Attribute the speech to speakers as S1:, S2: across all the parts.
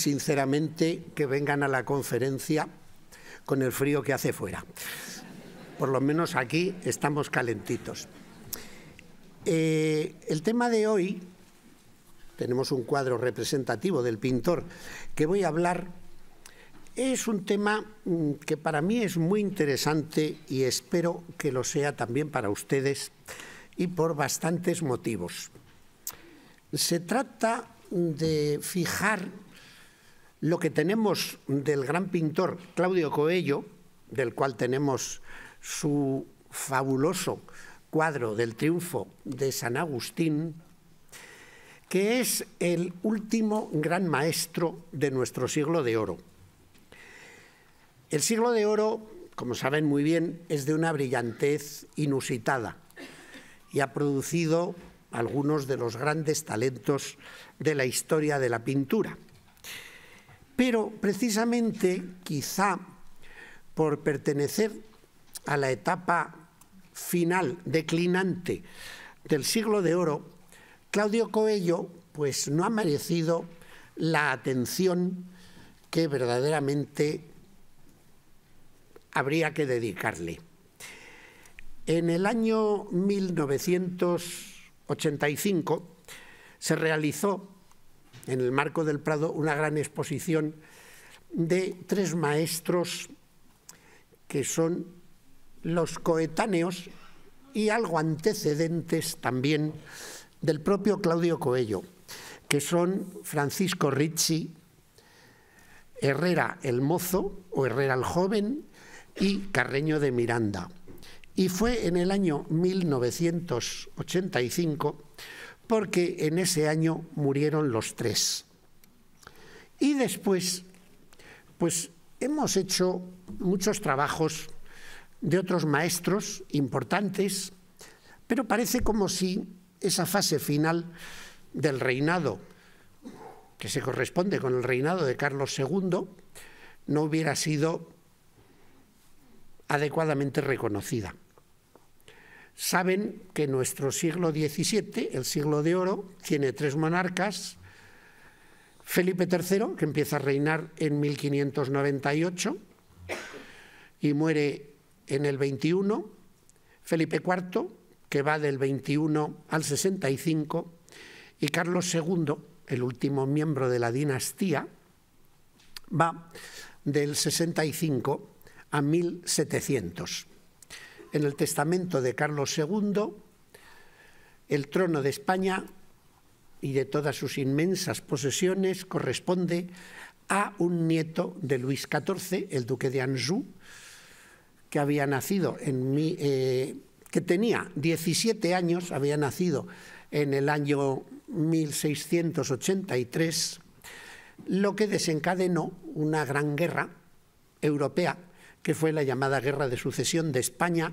S1: sinceramente, que vengan a la conferencia con el frío que hace fuera. Por lo menos aquí estamos calentitos. Eh, el tema de hoy, tenemos un cuadro representativo del pintor que voy a hablar, es un tema mm, que para mí es muy interesante y espero que lo sea también para ustedes y por bastantes motivos. Se trata de fijar lo que tenemos del gran pintor Claudio Coello, del cual tenemos su fabuloso cuadro del triunfo de San Agustín, que es el último gran maestro de nuestro siglo de oro. El siglo de oro, como saben muy bien, es de una brillantez inusitada y ha producido algunos de los grandes talentos de la historia de la pintura. Pero precisamente, quizá por pertenecer a la etapa final, declinante del siglo de oro, Claudio Coello pues, no ha merecido la atención que verdaderamente habría que dedicarle. En el año 1985 se realizó en el marco del Prado una gran exposición de tres maestros que son los coetáneos y algo antecedentes también del propio Claudio Coello, que son Francisco Ricci, Herrera el Mozo o Herrera el Joven y Carreño de Miranda. Y fue en el año 1985 porque en ese año murieron los tres. Y después, pues hemos hecho muchos trabajos de otros maestros importantes, pero parece como si esa fase final del reinado, que se corresponde con el reinado de Carlos II, no hubiera sido adecuadamente reconocida saben que nuestro siglo XVII, el siglo de oro, tiene tres monarcas. Felipe III, que empieza a reinar en 1598 y muere en el 21. Felipe IV, que va del 21 al 65. Y Carlos II, el último miembro de la dinastía, va del 65 a 1700 en el testamento de Carlos II el trono de España y de todas sus inmensas posesiones corresponde a un nieto de Luis XIV, el duque de Anjou, que había nacido en eh, que tenía 17 años, había nacido en el año 1683, lo que desencadenó una gran guerra europea que fue la llamada Guerra de Sucesión de España,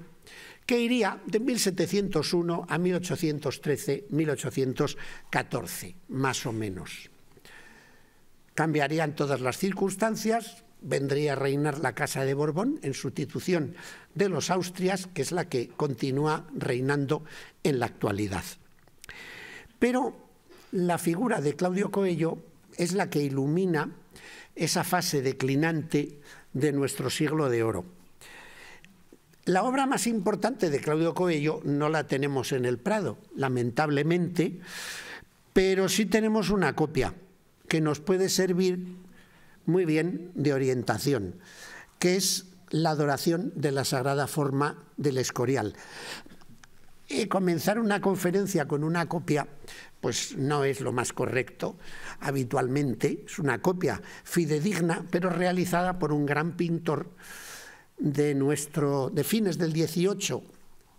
S1: que iría de 1701 a 1813-1814, más o menos. Cambiarían todas las circunstancias, vendría a reinar la Casa de Borbón en sustitución de los Austrias, que es la que continúa reinando en la actualidad. Pero la figura de Claudio Coello es la que ilumina esa fase declinante de nuestro siglo de oro. La obra más importante de Claudio Coello no la tenemos en el Prado, lamentablemente, pero sí tenemos una copia que nos puede servir muy bien de orientación, que es la adoración de la sagrada forma del Escorial. Y comenzar una conferencia con una copia pues no es lo más correcto habitualmente, es una copia fidedigna, pero realizada por un gran pintor de, nuestro, de fines del 18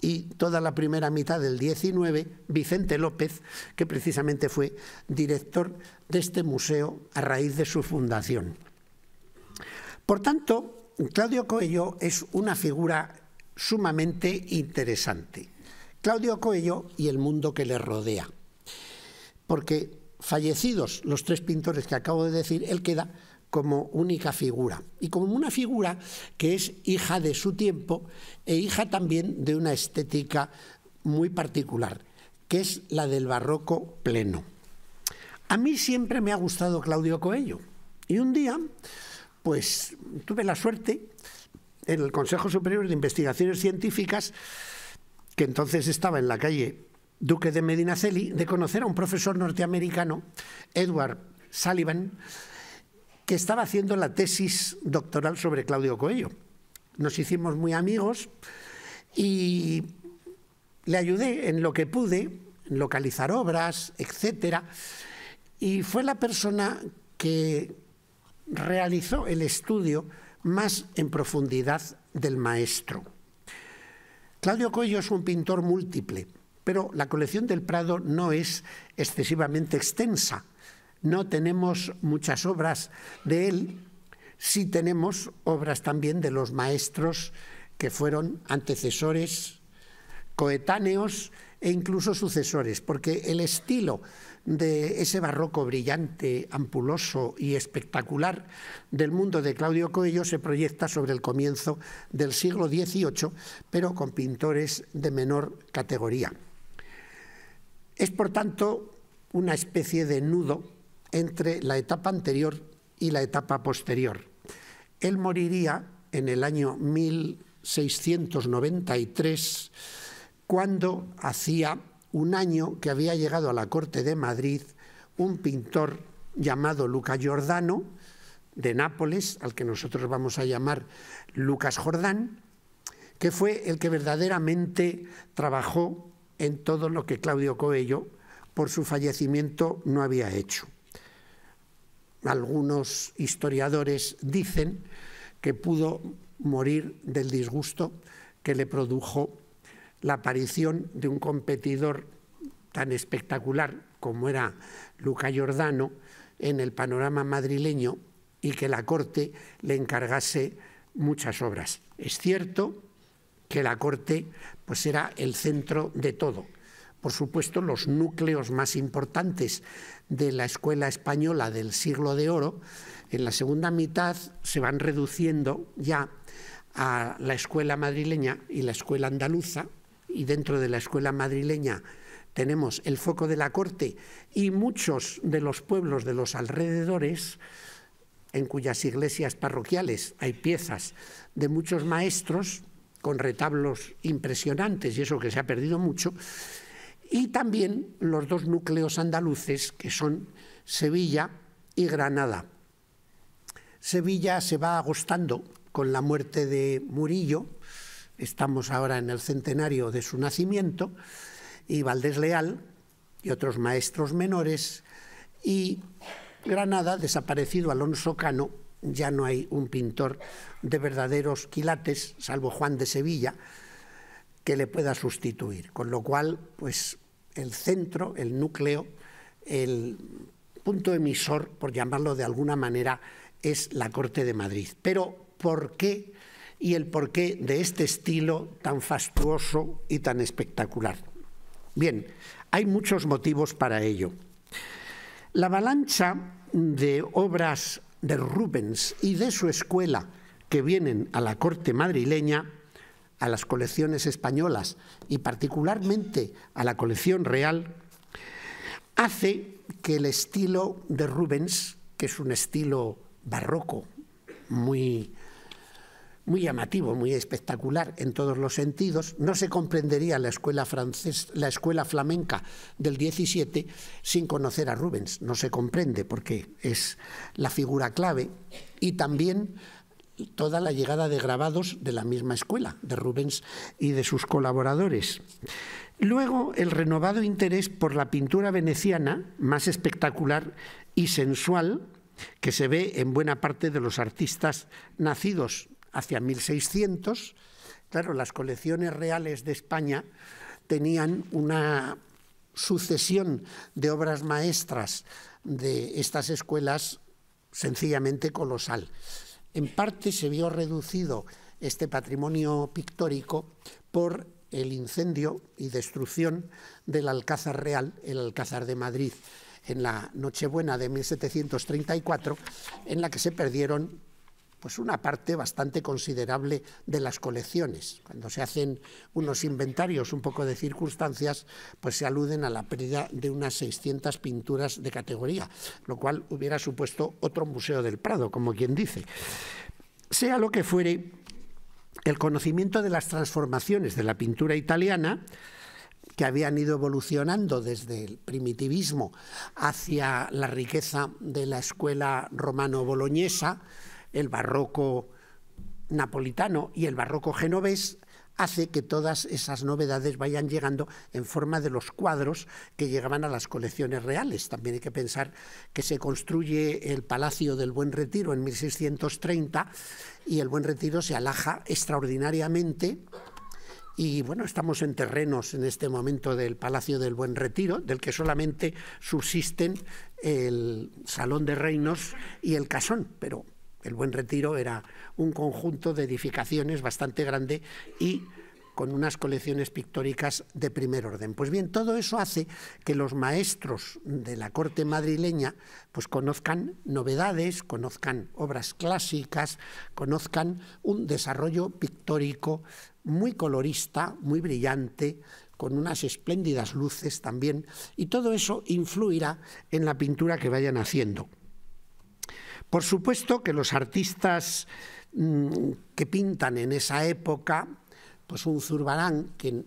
S1: y toda la primera mitad del 19, Vicente López, que precisamente fue director de este museo a raíz de su fundación. Por tanto, Claudio Coello es una figura sumamente interesante. Claudio Coello y el mundo que le rodea porque fallecidos los tres pintores que acabo de decir, él queda como única figura y como una figura que es hija de su tiempo e hija también de una estética muy particular, que es la del barroco pleno. A mí siempre me ha gustado Claudio Coello y un día pues tuve la suerte en el Consejo Superior de Investigaciones Científicas que entonces estaba en la calle duque de Medinaceli, de conocer a un profesor norteamericano, Edward Sullivan, que estaba haciendo la tesis doctoral sobre Claudio Coello. Nos hicimos muy amigos y le ayudé en lo que pude, localizar obras, etc. Y fue la persona que realizó el estudio más en profundidad del maestro. Claudio Coello es un pintor múltiple pero la colección del Prado no es excesivamente extensa. No tenemos muchas obras de él, sí tenemos obras también de los maestros que fueron antecesores, coetáneos e incluso sucesores, porque el estilo de ese barroco brillante, ampuloso y espectacular del mundo de Claudio Coello se proyecta sobre el comienzo del siglo XVIII, pero con pintores de menor categoría. Es, por tanto, una especie de nudo entre la etapa anterior y la etapa posterior. Él moriría en el año 1693, cuando hacía un año que había llegado a la corte de Madrid un pintor llamado Luca Giordano, de Nápoles, al que nosotros vamos a llamar Lucas Jordán, que fue el que verdaderamente trabajó en todo lo que Claudio Coello, por su fallecimiento, no había hecho. Algunos historiadores dicen que pudo morir del disgusto que le produjo la aparición de un competidor tan espectacular como era Luca Giordano en el panorama madrileño y que la Corte le encargase muchas obras. Es cierto que la Corte pues era el centro de todo. Por supuesto, los núcleos más importantes de la escuela española del siglo de oro, en la segunda mitad se van reduciendo ya a la escuela madrileña y la escuela andaluza, y dentro de la escuela madrileña tenemos el foco de la corte y muchos de los pueblos de los alrededores, en cuyas iglesias parroquiales hay piezas de muchos maestros, con retablos impresionantes y eso que se ha perdido mucho, y también los dos núcleos andaluces que son Sevilla y Granada. Sevilla se va agostando con la muerte de Murillo, estamos ahora en el centenario de su nacimiento, y Valdés Leal y otros maestros menores, y Granada, desaparecido Alonso Cano, ya no hay un pintor de verdaderos quilates, salvo Juan de Sevilla, que le pueda sustituir. Con lo cual, pues el centro, el núcleo, el punto emisor, por llamarlo de alguna manera, es la Corte de Madrid. Pero, ¿por qué? Y el porqué de este estilo tan fastuoso y tan espectacular. Bien, hay muchos motivos para ello. La avalancha de obras de Rubens y de su escuela que vienen a la corte madrileña, a las colecciones españolas y particularmente a la colección real, hace que el estilo de Rubens, que es un estilo barroco, muy muy llamativo, muy espectacular en todos los sentidos. No se comprendería la escuela, francesa, la escuela flamenca del 17 sin conocer a Rubens. No se comprende porque es la figura clave y también toda la llegada de grabados de la misma escuela, de Rubens y de sus colaboradores. Luego, el renovado interés por la pintura veneciana, más espectacular y sensual, que se ve en buena parte de los artistas nacidos hacia 1600, claro, las colecciones reales de España tenían una sucesión de obras maestras de estas escuelas sencillamente colosal. En parte se vio reducido este patrimonio pictórico por el incendio y destrucción del Alcázar Real, el Alcázar de Madrid, en la Nochebuena de 1734, en la que se perdieron pues una parte bastante considerable de las colecciones. Cuando se hacen unos inventarios un poco de circunstancias, pues se aluden a la pérdida de unas 600 pinturas de categoría, lo cual hubiera supuesto otro Museo del Prado, como quien dice. Sea lo que fuere, el conocimiento de las transformaciones de la pintura italiana, que habían ido evolucionando desde el primitivismo hacia la riqueza de la escuela romano-boloñesa, el barroco napolitano y el barroco genovés hace que todas esas novedades vayan llegando en forma de los cuadros que llegaban a las colecciones reales. También hay que pensar que se construye el Palacio del Buen Retiro en 1630 y el Buen Retiro se alaja extraordinariamente. Y bueno, estamos en terrenos en este momento del Palacio del Buen Retiro, del que solamente subsisten el Salón de Reinos y el Casón, pero el Buen Retiro era un conjunto de edificaciones bastante grande y con unas colecciones pictóricas de primer orden. Pues bien, todo eso hace que los maestros de la corte madrileña pues conozcan novedades, conozcan obras clásicas, conozcan un desarrollo pictórico muy colorista, muy brillante, con unas espléndidas luces también, y todo eso influirá en la pintura que vayan haciendo. Por supuesto que los artistas mm, que pintan en esa época, pues un Zurbarán que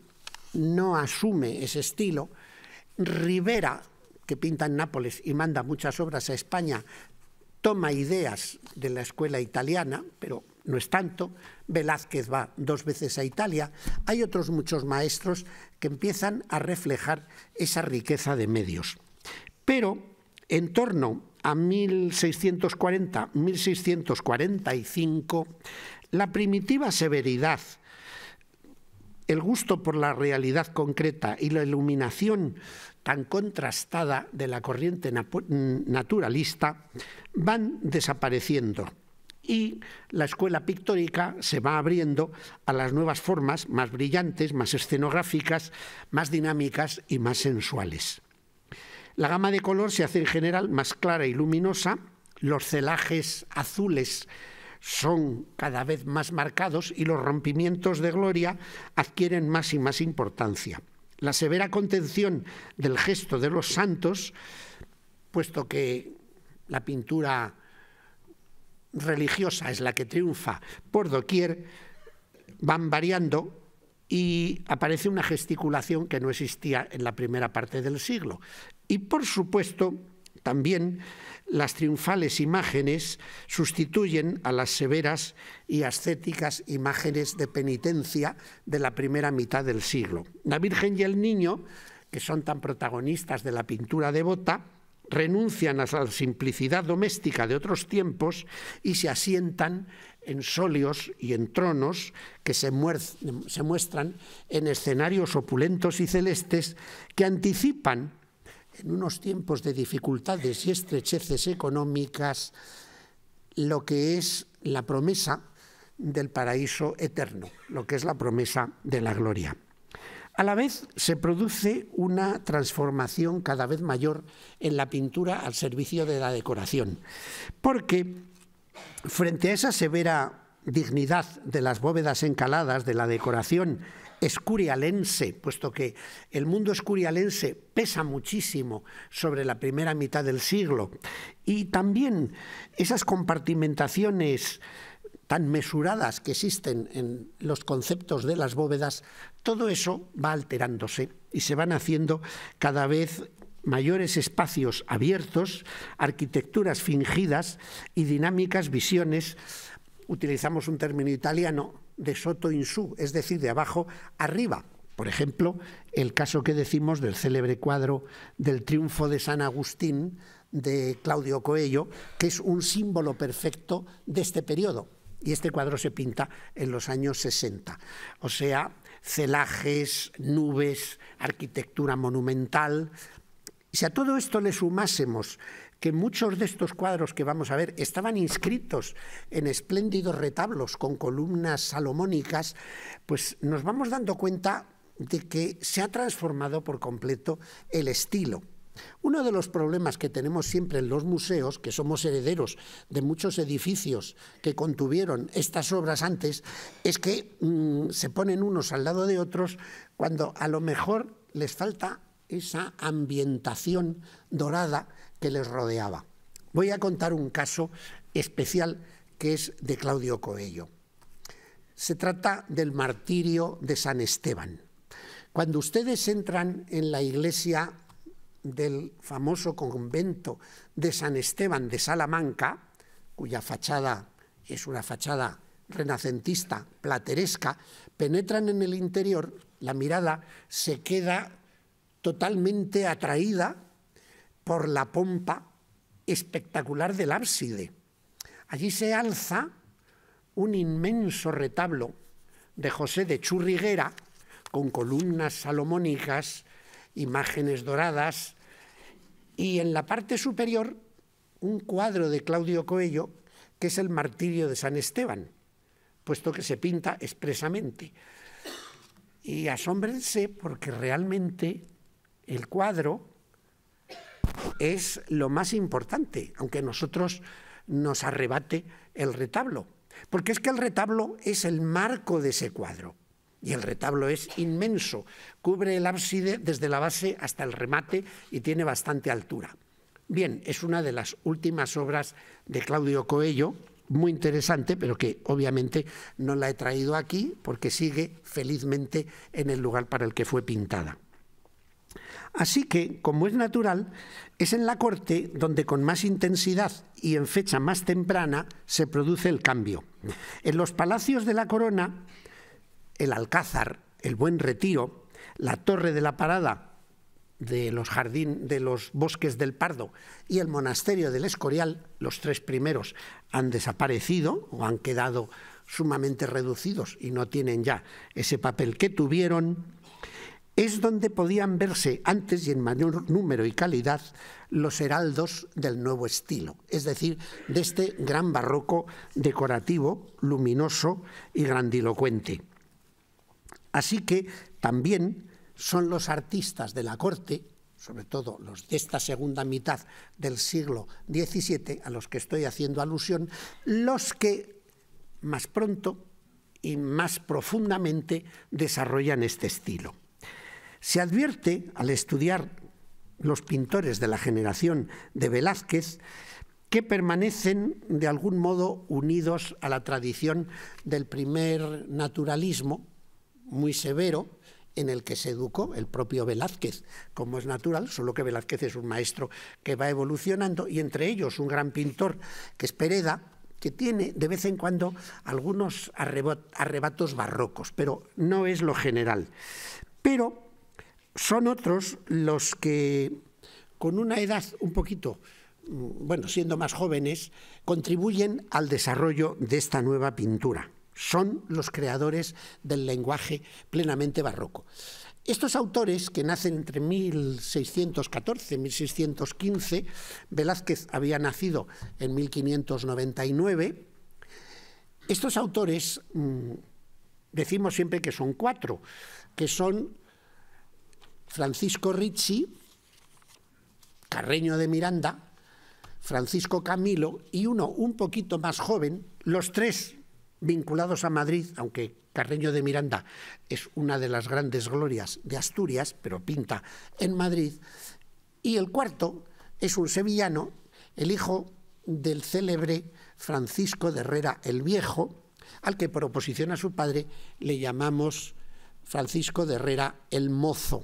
S1: no asume ese estilo, Rivera, que pinta en Nápoles y manda muchas obras a España, toma ideas de la escuela italiana, pero no es tanto. Velázquez va dos veces a Italia. Hay otros muchos maestros que empiezan a reflejar esa riqueza de medios. Pero en torno a 1640-1645, la primitiva severidad, el gusto por la realidad concreta y la iluminación tan contrastada de la corriente naturalista van desapareciendo y la escuela pictórica se va abriendo a las nuevas formas más brillantes, más escenográficas, más dinámicas y más sensuales. La gama de color se hace en general más clara y luminosa, los celajes azules son cada vez más marcados y los rompimientos de gloria adquieren más y más importancia. La severa contención del gesto de los santos, puesto que la pintura religiosa es la que triunfa por doquier, van variando y aparece una gesticulación que no existía en la primera parte del siglo. Y por supuesto, también las triunfales imágenes sustituyen a las severas y ascéticas imágenes de penitencia de la primera mitad del siglo. La Virgen y el Niño, que son tan protagonistas de la pintura devota, renuncian a la simplicidad doméstica de otros tiempos y se asientan en solios y en tronos que se, muestran en escenarios opulentos y celestes que anticipan en unos tiempos de dificultades y estrecheces económicas lo que es la promesa del paraíso eterno, lo que es la promesa de la gloria. A la vez se produce una transformación cada vez mayor en la pintura al servicio de la decoración, porque frente a esa severa dignidad de las bóvedas encaladas, de la decoración escurialense, puesto que el mundo escurialense pesa muchísimo sobre la primera mitad del siglo, y también esas compartimentaciones tan mesuradas que existen en los conceptos de las bóvedas, todo eso va alterándose y se van haciendo cada vez mayores espacios abiertos, arquitecturas fingidas y dinámicas visiones, utilizamos un término italiano, de Soto Insú, es decir, de abajo arriba. Por ejemplo, el caso que decimos del célebre cuadro del triunfo de San Agustín de Claudio Coello, que es un símbolo perfecto de este periodo. Y este cuadro se pinta en los años 60. O sea, celajes, nubes, arquitectura monumental. Si a todo esto le sumásemos que muchos de estos cuadros que vamos a ver estaban inscritos en espléndidos retablos con columnas salomónicas, pues nos vamos dando cuenta de que se ha transformado por completo el estilo. Uno de los problemas que tenemos siempre en los museos, que somos herederos de muchos edificios que contuvieron estas obras antes, es que mm, se ponen unos al lado de otros cuando a lo mejor les falta esa ambientación dorada que les rodeaba. Voy a contar un caso especial que es de Claudio Coello. Se trata del martirio de San Esteban. Cuando ustedes entran en la iglesia del famoso convento de San Esteban de Salamanca, cuya fachada es una fachada renacentista, plateresca, penetran en el interior, la mirada se queda totalmente atraída por la pompa espectacular del ábside. Allí se alza un inmenso retablo de José de Churriguera, con columnas salomónicas, imágenes doradas, y en la parte superior un cuadro de Claudio Coello, que es el martirio de San Esteban, puesto que se pinta expresamente. Y asómbrense porque realmente el cuadro es lo más importante, aunque nosotros nos arrebate el retablo, porque es que el retablo es el marco de ese cuadro. Y el retablo es inmenso, cubre el ábside desde la base hasta el remate y tiene bastante altura. Bien, es una de las últimas obras de Claudio Coello, muy interesante, pero que obviamente no la he traído aquí porque sigue felizmente en el lugar para el que fue pintada. Así que, como es natural, es en la corte donde con más intensidad y en fecha más temprana se produce el cambio. En los palacios de la corona, el Alcázar, el Buen Retiro, la Torre de la Parada de los jardín de los bosques del Pardo y el monasterio del Escorial, los tres primeros han desaparecido o han quedado sumamente reducidos y no tienen ya ese papel que tuvieron es donde podían verse antes y en mayor número y calidad los heraldos del nuevo estilo, es decir, de este gran barroco decorativo, luminoso y grandilocuente. Así que también son los artistas de la corte, sobre todo los de esta segunda mitad del siglo XVII, a los que estoy haciendo alusión, los que más pronto y más profundamente desarrollan este estilo. Se advierte al estudiar los pintores de la generación de Velázquez que permanecen de algún modo unidos a la tradición del primer naturalismo, muy severo, en el que se educó el propio Velázquez, como es natural, solo que Velázquez es un maestro que va evolucionando, y entre ellos un gran pintor que es Pereda, que tiene de vez en cuando algunos arrebatos barrocos, pero no es lo general. Pero son otros los que, con una edad un poquito, mm, bueno, siendo más jóvenes, contribuyen al desarrollo de esta nueva pintura. Son los creadores del lenguaje plenamente barroco. Estos autores, que nacen entre 1614 y 1615, Velázquez había nacido en 1599, estos autores, mm, decimos siempre que son cuatro, que son Francisco Ricci, Carreño de Miranda, Francisco Camilo y uno un poquito más joven, los tres vinculados a Madrid, aunque Carreño de Miranda es una de las grandes glorias de Asturias, pero pinta en Madrid, y el cuarto es un sevillano, el hijo del célebre Francisco de Herrera el Viejo, al que por oposición a su padre le llamamos Francisco de Herrera el Mozo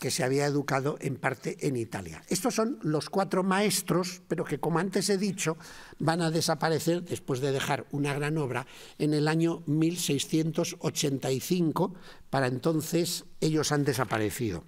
S1: que se había educado en parte en Italia. Estos son los cuatro maestros, pero que como antes he dicho, van a desaparecer después de dejar una gran obra en el año 1685, para entonces ellos han desaparecido.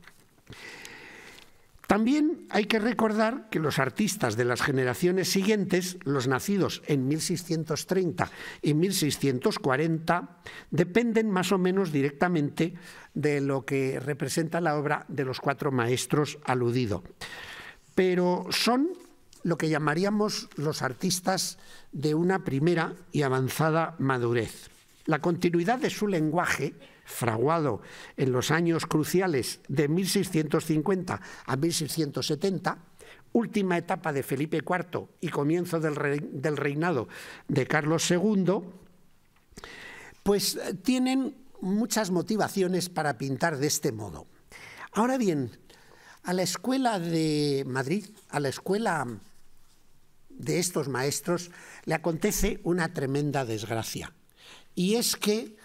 S1: También hay que recordar que los artistas de las generaciones siguientes, los nacidos en 1630 y 1640, dependen más o menos directamente de lo que representa la obra de los cuatro maestros aludido. Pero son lo que llamaríamos los artistas de una primera y avanzada madurez. La continuidad de su lenguaje fraguado en los años cruciales de 1650 a 1670, última etapa de Felipe IV y comienzo del, del reinado de Carlos II, pues eh, tienen muchas motivaciones para pintar de este modo. Ahora bien, a la escuela de Madrid, a la escuela de estos maestros, le acontece una tremenda desgracia. Y es que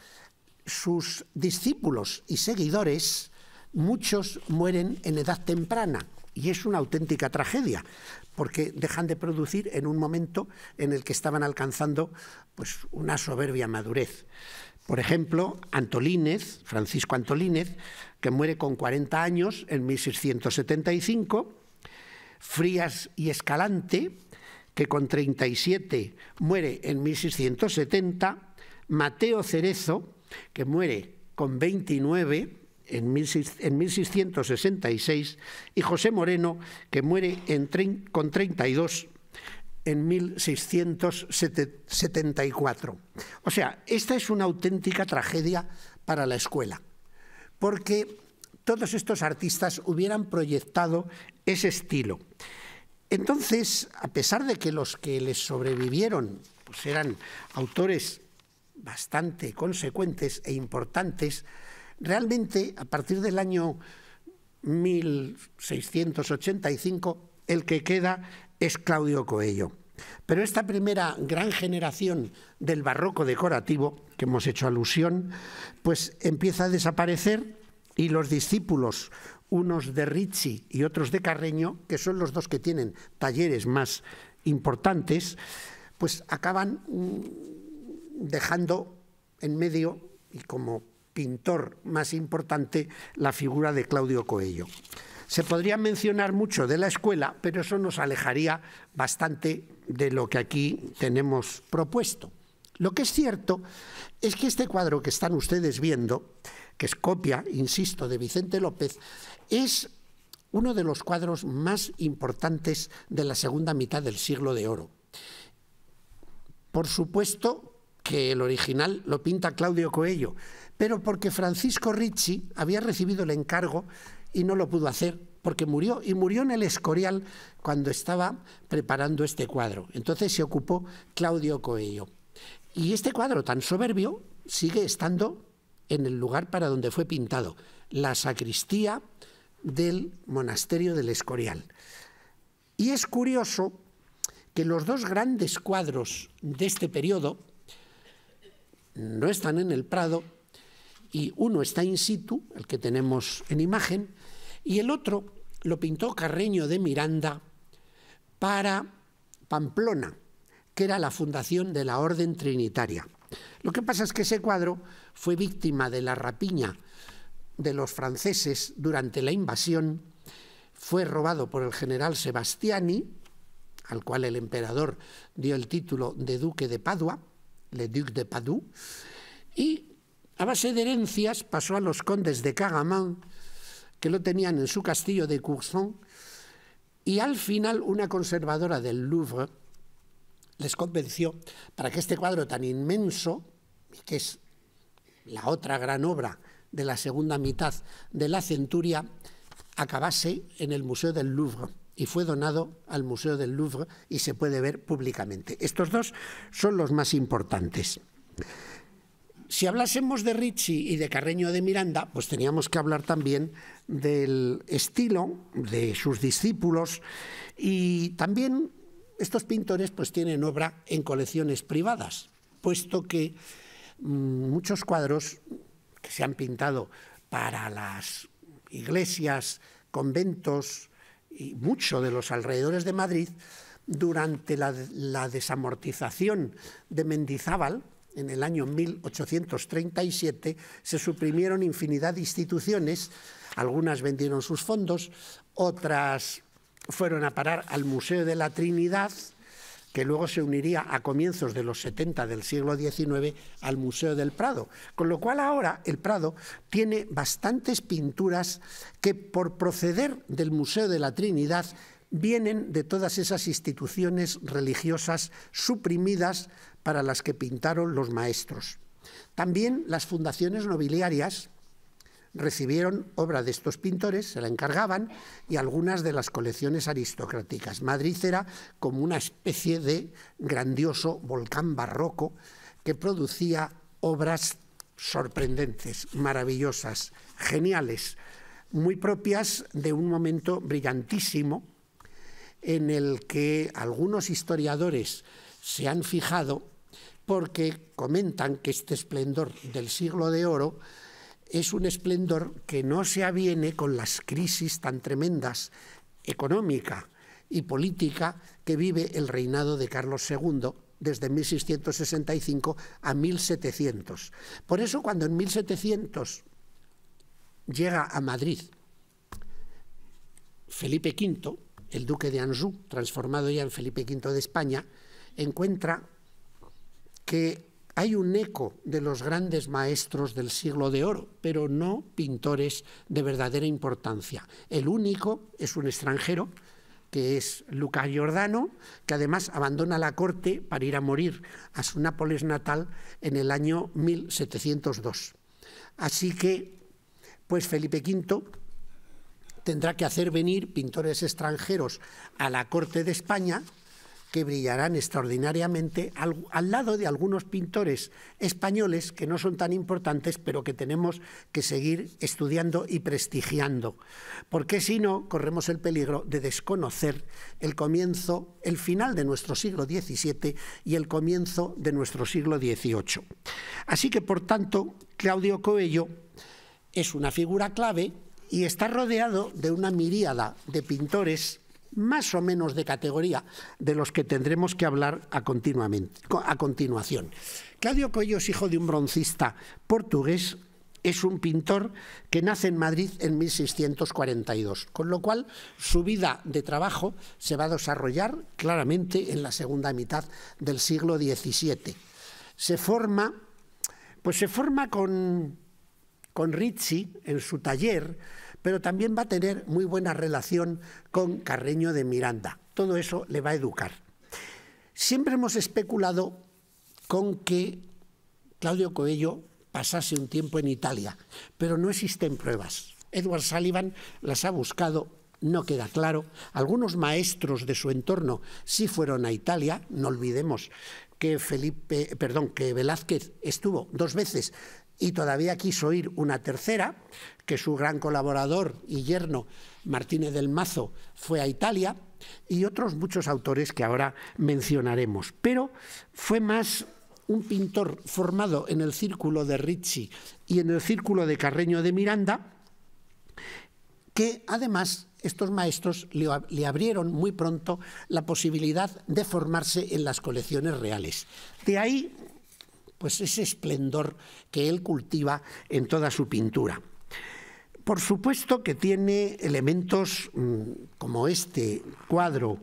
S1: sus discípulos y seguidores, muchos mueren en edad temprana. Y es una auténtica tragedia, porque dejan de producir en un momento en el que estaban alcanzando pues, una soberbia madurez. Por ejemplo, Antolínez, Francisco Antolínez, que muere con 40 años en 1675, Frías y Escalante, que con 37 muere en 1670, Mateo Cerezo, que muere con 29 en, 1666 y José Moreno, que muere con 32 en 1674. O sea, esta es una auténtica tragedia para la escuela, porque todos estos artistas hubieran proyectado ese estilo. Entonces, a pesar de que los que les sobrevivieron pues, eran autores bastante consecuentes e importantes, realmente a partir del año 1685 el que queda es Claudio Coello. Pero esta primera gran generación del barroco decorativo, que hemos hecho alusión, pues empieza a desaparecer y los discípulos, unos de Ricci y otros de Carreño, que son los dos que tienen talleres más importantes, pues acaban mm, dejando en medio y como pintor más importante la figura de Claudio Coello. Se podría mencionar mucho de la escuela, pero eso nos alejaría bastante de lo que aquí tenemos propuesto. Lo que es cierto es que este cuadro que están ustedes viendo, que es copia, insisto, de Vicente López, es uno de los cuadros más importantes de la segunda mitad del siglo de oro. Por supuesto, que el original lo pinta Claudio Coello, pero porque Francisco Ricci había recibido el encargo y no lo pudo hacer porque murió y murió en el Escorial cuando estaba preparando este cuadro. Entonces se ocupó Claudio Coello. Y este cuadro tan soberbio sigue estando en el lugar para donde fue pintado, la sacristía del monasterio del Escorial. Y es curioso que los dos grandes cuadros de este periodo, no están en el Prado y uno está in situ, el que tenemos en imagen, y el otro lo pintó Carreño de Miranda para Pamplona, que era la fundación de la Orden Trinitaria. Lo que pasa es que ese cuadro fue víctima de la rapiña de los franceses durante la invasión, fue robado por el general Sebastiani, al cual el emperador dio el título de duque de Padua, le Duc de Padoue, y a base de herencias pasó a los condes de Cagamán, que lo tenían en su castillo de Courson, y al final una conservadora del Louvre les convenció para que este cuadro tan inmenso, que es la otra gran obra de la segunda mitad de la centuria, acabase en el Museo del Louvre y fue donado al Museo del Louvre y se puede ver públicamente. Estos dos son los más importantes. Si hablásemos de Ricci y de Carreño de Miranda, pues teníamos que hablar también del estilo de sus discípulos y también estos pintores pues tienen obra en colecciones privadas, puesto que mm, muchos cuadros que se han pintado para las iglesias, conventos, y mucho de los alrededores de Madrid durante la, desamortización de Mendizábal, en el año 1837 se suprimieron infinidad de instituciones, algunas vendieron sus fondos, otras fueron a parar al Museo de la Trinidad, que luego se uniría a comienzos de los 70 del siglo XIX al Museo del Prado. Con lo cual ahora el Prado tiene bastantes pinturas que por proceder del Museo de la Trinidad vienen de todas esas instituciones religiosas suprimidas para las que pintaron los maestros. También las fundaciones nobiliarias recibieron obra de estos pintores, se la encargaban, y algunas de las colecciones aristocráticas. Madrid era como una especie de grandioso volcán barroco que producía obras sorprendentes, maravillosas, geniales, muy propias de un momento brillantísimo en el que algunos historiadores se han fijado porque comentan que este esplendor del siglo de oro es un esplendor que no se aviene con las crisis tan tremendas económica y política que vive el reinado de Carlos II desde 1665 a 1700. Por eso cuando en 1700 llega a Madrid Felipe V, el duque de Anjou, transformado ya en Felipe V de España, encuentra que hay un eco de los grandes maestros del siglo de oro, pero no pintores de verdadera importancia. El único es un extranjero, que es Luca Giordano, que además abandona la corte para ir a morir a su Nápoles natal en el año 1702. Así que, pues Felipe V tendrá que hacer venir pintores extranjeros a la corte de España que brillarán extraordinariamente al, lado de algunos pintores españoles que no son tan importantes, pero que tenemos que seguir estudiando y prestigiando, porque si no, corremos el peligro de desconocer el comienzo, el final de nuestro siglo XVII y el comienzo de nuestro siglo XVIII. Así que, por tanto, Claudio Coello es una figura clave y está rodeado de una miríada de pintores más o menos de categoría, de los que tendremos que hablar a, continuamente, a continuación. Claudio Coello hijo de un broncista portugués, es un pintor que nace en Madrid en 1642, con lo cual su vida de trabajo se va a desarrollar claramente en la segunda mitad del siglo XVII. Se forma, pues se forma con, con en su taller, pero también va a tener muy buena relación con Carreño de Miranda. Todo eso le va a educar. Siempre hemos especulado con que Claudio Coello pasase un tiempo en Italia, pero no existen pruebas. Edward Sullivan las ha buscado, no queda claro. Algunos maestros de su entorno sí fueron a Italia, no olvidemos que Felipe, perdón, que Velázquez estuvo dos veces y todavía quiso ir una tercera, que su gran colaborador y yerno Martínez del Mazo fue a Italia, y otros muchos autores que ahora mencionaremos. Pero fue más un pintor formado en el círculo de Ricci y en el círculo de Carreño de Miranda, que además estos maestros le, le, abrieron muy pronto la posibilidad de formarse en las colecciones reales. De ahí pues ese esplendor que él cultiva en toda su pintura. Por supuesto que tiene elementos mm, como este cuadro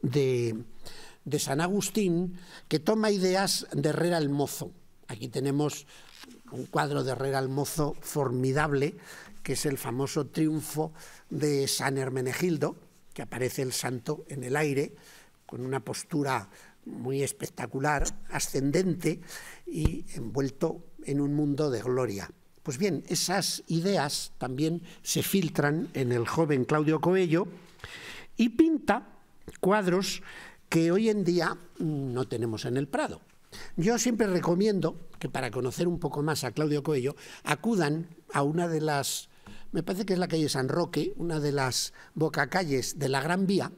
S1: de, San Agustín que toma ideas de Herrera el Mozo. Aquí tenemos un cuadro de Herrera el Mozo formidable, que es el famoso triunfo de San Hermenegildo, que aparece el santo en el aire, con una postura muy espectacular, ascendente y envuelto en un mundo de gloria. Pues bien, esas ideas también se filtran en el joven Claudio Coello y pinta cuadros que hoy en día mm, no tenemos en el Prado. Yo siempre recomiendo que para conocer un poco más a Claudio Coello acudan a una de las, me parece que es la calle San Roque, una de las bocacalles de la Gran Vía,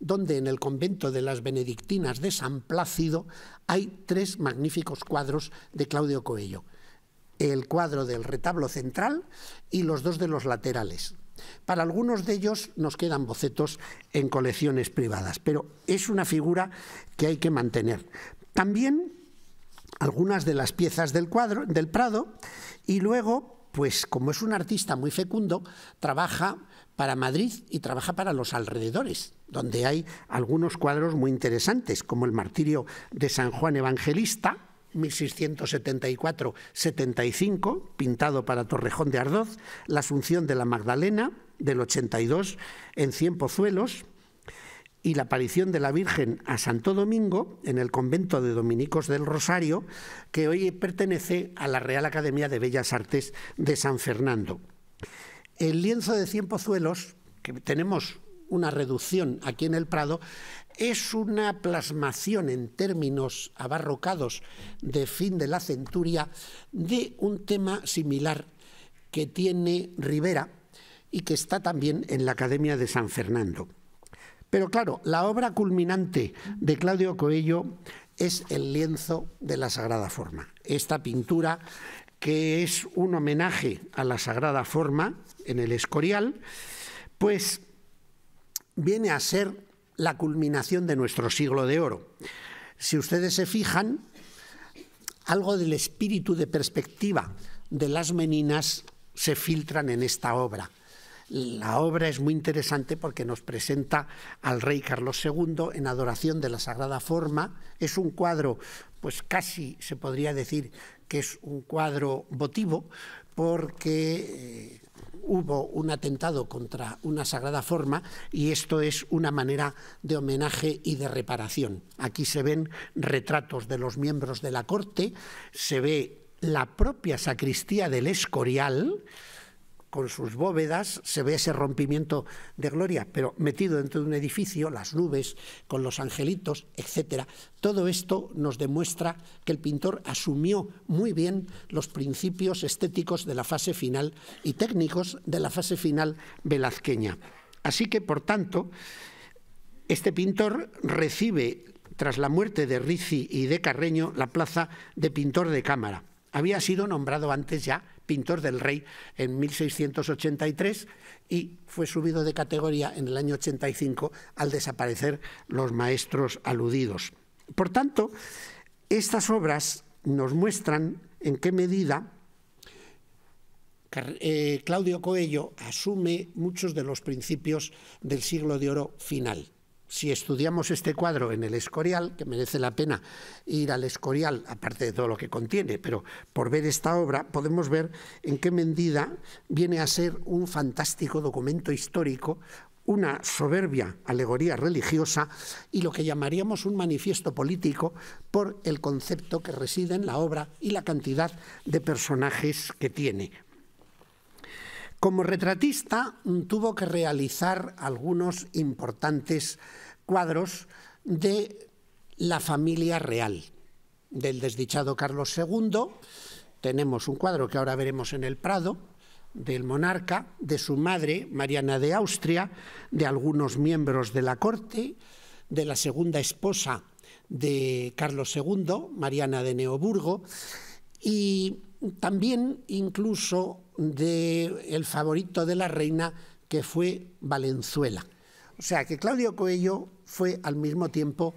S1: donde en el convento de las benedictinas de San Plácido hay tres magníficos cuadros de Claudio Coello. El cuadro del retablo central y los dos de los laterales. Para algunos de ellos nos quedan bocetos en colecciones privadas, pero es una figura que hay que mantener. También algunas de las piezas del cuadro del Prado y luego pues como es un artista muy fecundo, trabaja para Madrid y trabaja para los alrededores, donde hay algunos cuadros muy interesantes, como el martirio de San Juan Evangelista, 1674-75, pintado para Torrejón de Ardoz, la Asunción de la Magdalena, del 82, en Cien Pozuelos, y la aparición de la Virgen a Santo Domingo en el convento de Dominicos del Rosario, que hoy pertenece a la Real Academia de Bellas Artes de San Fernando el lienzo de cien pozuelos, que tenemos una reducción aquí en el Prado, es una plasmación en términos abarrocados de fin de la centuria de un tema similar que tiene Rivera y que está también en la Academia de San Fernando. Pero claro, la obra culminante de Claudio Coello es el lienzo de la Sagrada Forma. Esta pintura que es un homenaje a la Sagrada Forma en el Escorial, pues viene a ser la culminación de nuestro siglo de oro. Si ustedes se fijan, algo del espíritu de perspectiva de las meninas se filtran en esta obra. La obra es muy interesante porque nos presenta al rey Carlos II en adoración de la Sagrada Forma. Es un cuadro, pues casi se podría decir que es un cuadro votivo porque eh, hubo un atentado contra una sagrada forma y esto es una manera de homenaje y de reparación. Aquí se ven retratos de los miembros de la corte, se ve la propia sacristía del Escorial, con sus bóvedas se ve ese rompimiento de gloria, pero metido dentro de un edificio, las nubes, con los angelitos, etcétera. Todo esto nos demuestra que el pintor asumió muy bien los principios estéticos de la fase final y técnicos de la fase final velazqueña. Así que, por tanto, este pintor recibe, tras la muerte de Rizzi y de Carreño, la plaza de pintor de cámara. Había sido nombrado antes ya pintor del rey en 1683 y fue subido de categoría en el año 85 al desaparecer los maestros aludidos. Por tanto, estas obras nos muestran en qué medida eh, Claudio Coello asume muchos de los principios del siglo de oro final si estudiamos este cuadro en el Escorial, que merece la pena ir al Escorial, aparte de todo lo que contiene, pero por ver esta obra podemos ver en qué medida viene a ser un fantástico documento histórico, una soberbia alegoría religiosa y lo que llamaríamos un manifiesto político por el concepto que reside en la obra y la cantidad de personajes que tiene. Como retratista mm, tuvo que realizar algunos importantes cuadros de la familia real del desdichado Carlos II. Tenemos un cuadro que ahora veremos en el Prado del monarca, de su madre, Mariana de Austria, de algunos miembros de la corte, de la segunda esposa de Carlos II, Mariana de Neoburgo, y también incluso del el favorito de la reina, que fue Valenzuela. O sea que Claudio Coello fue al mismo tiempo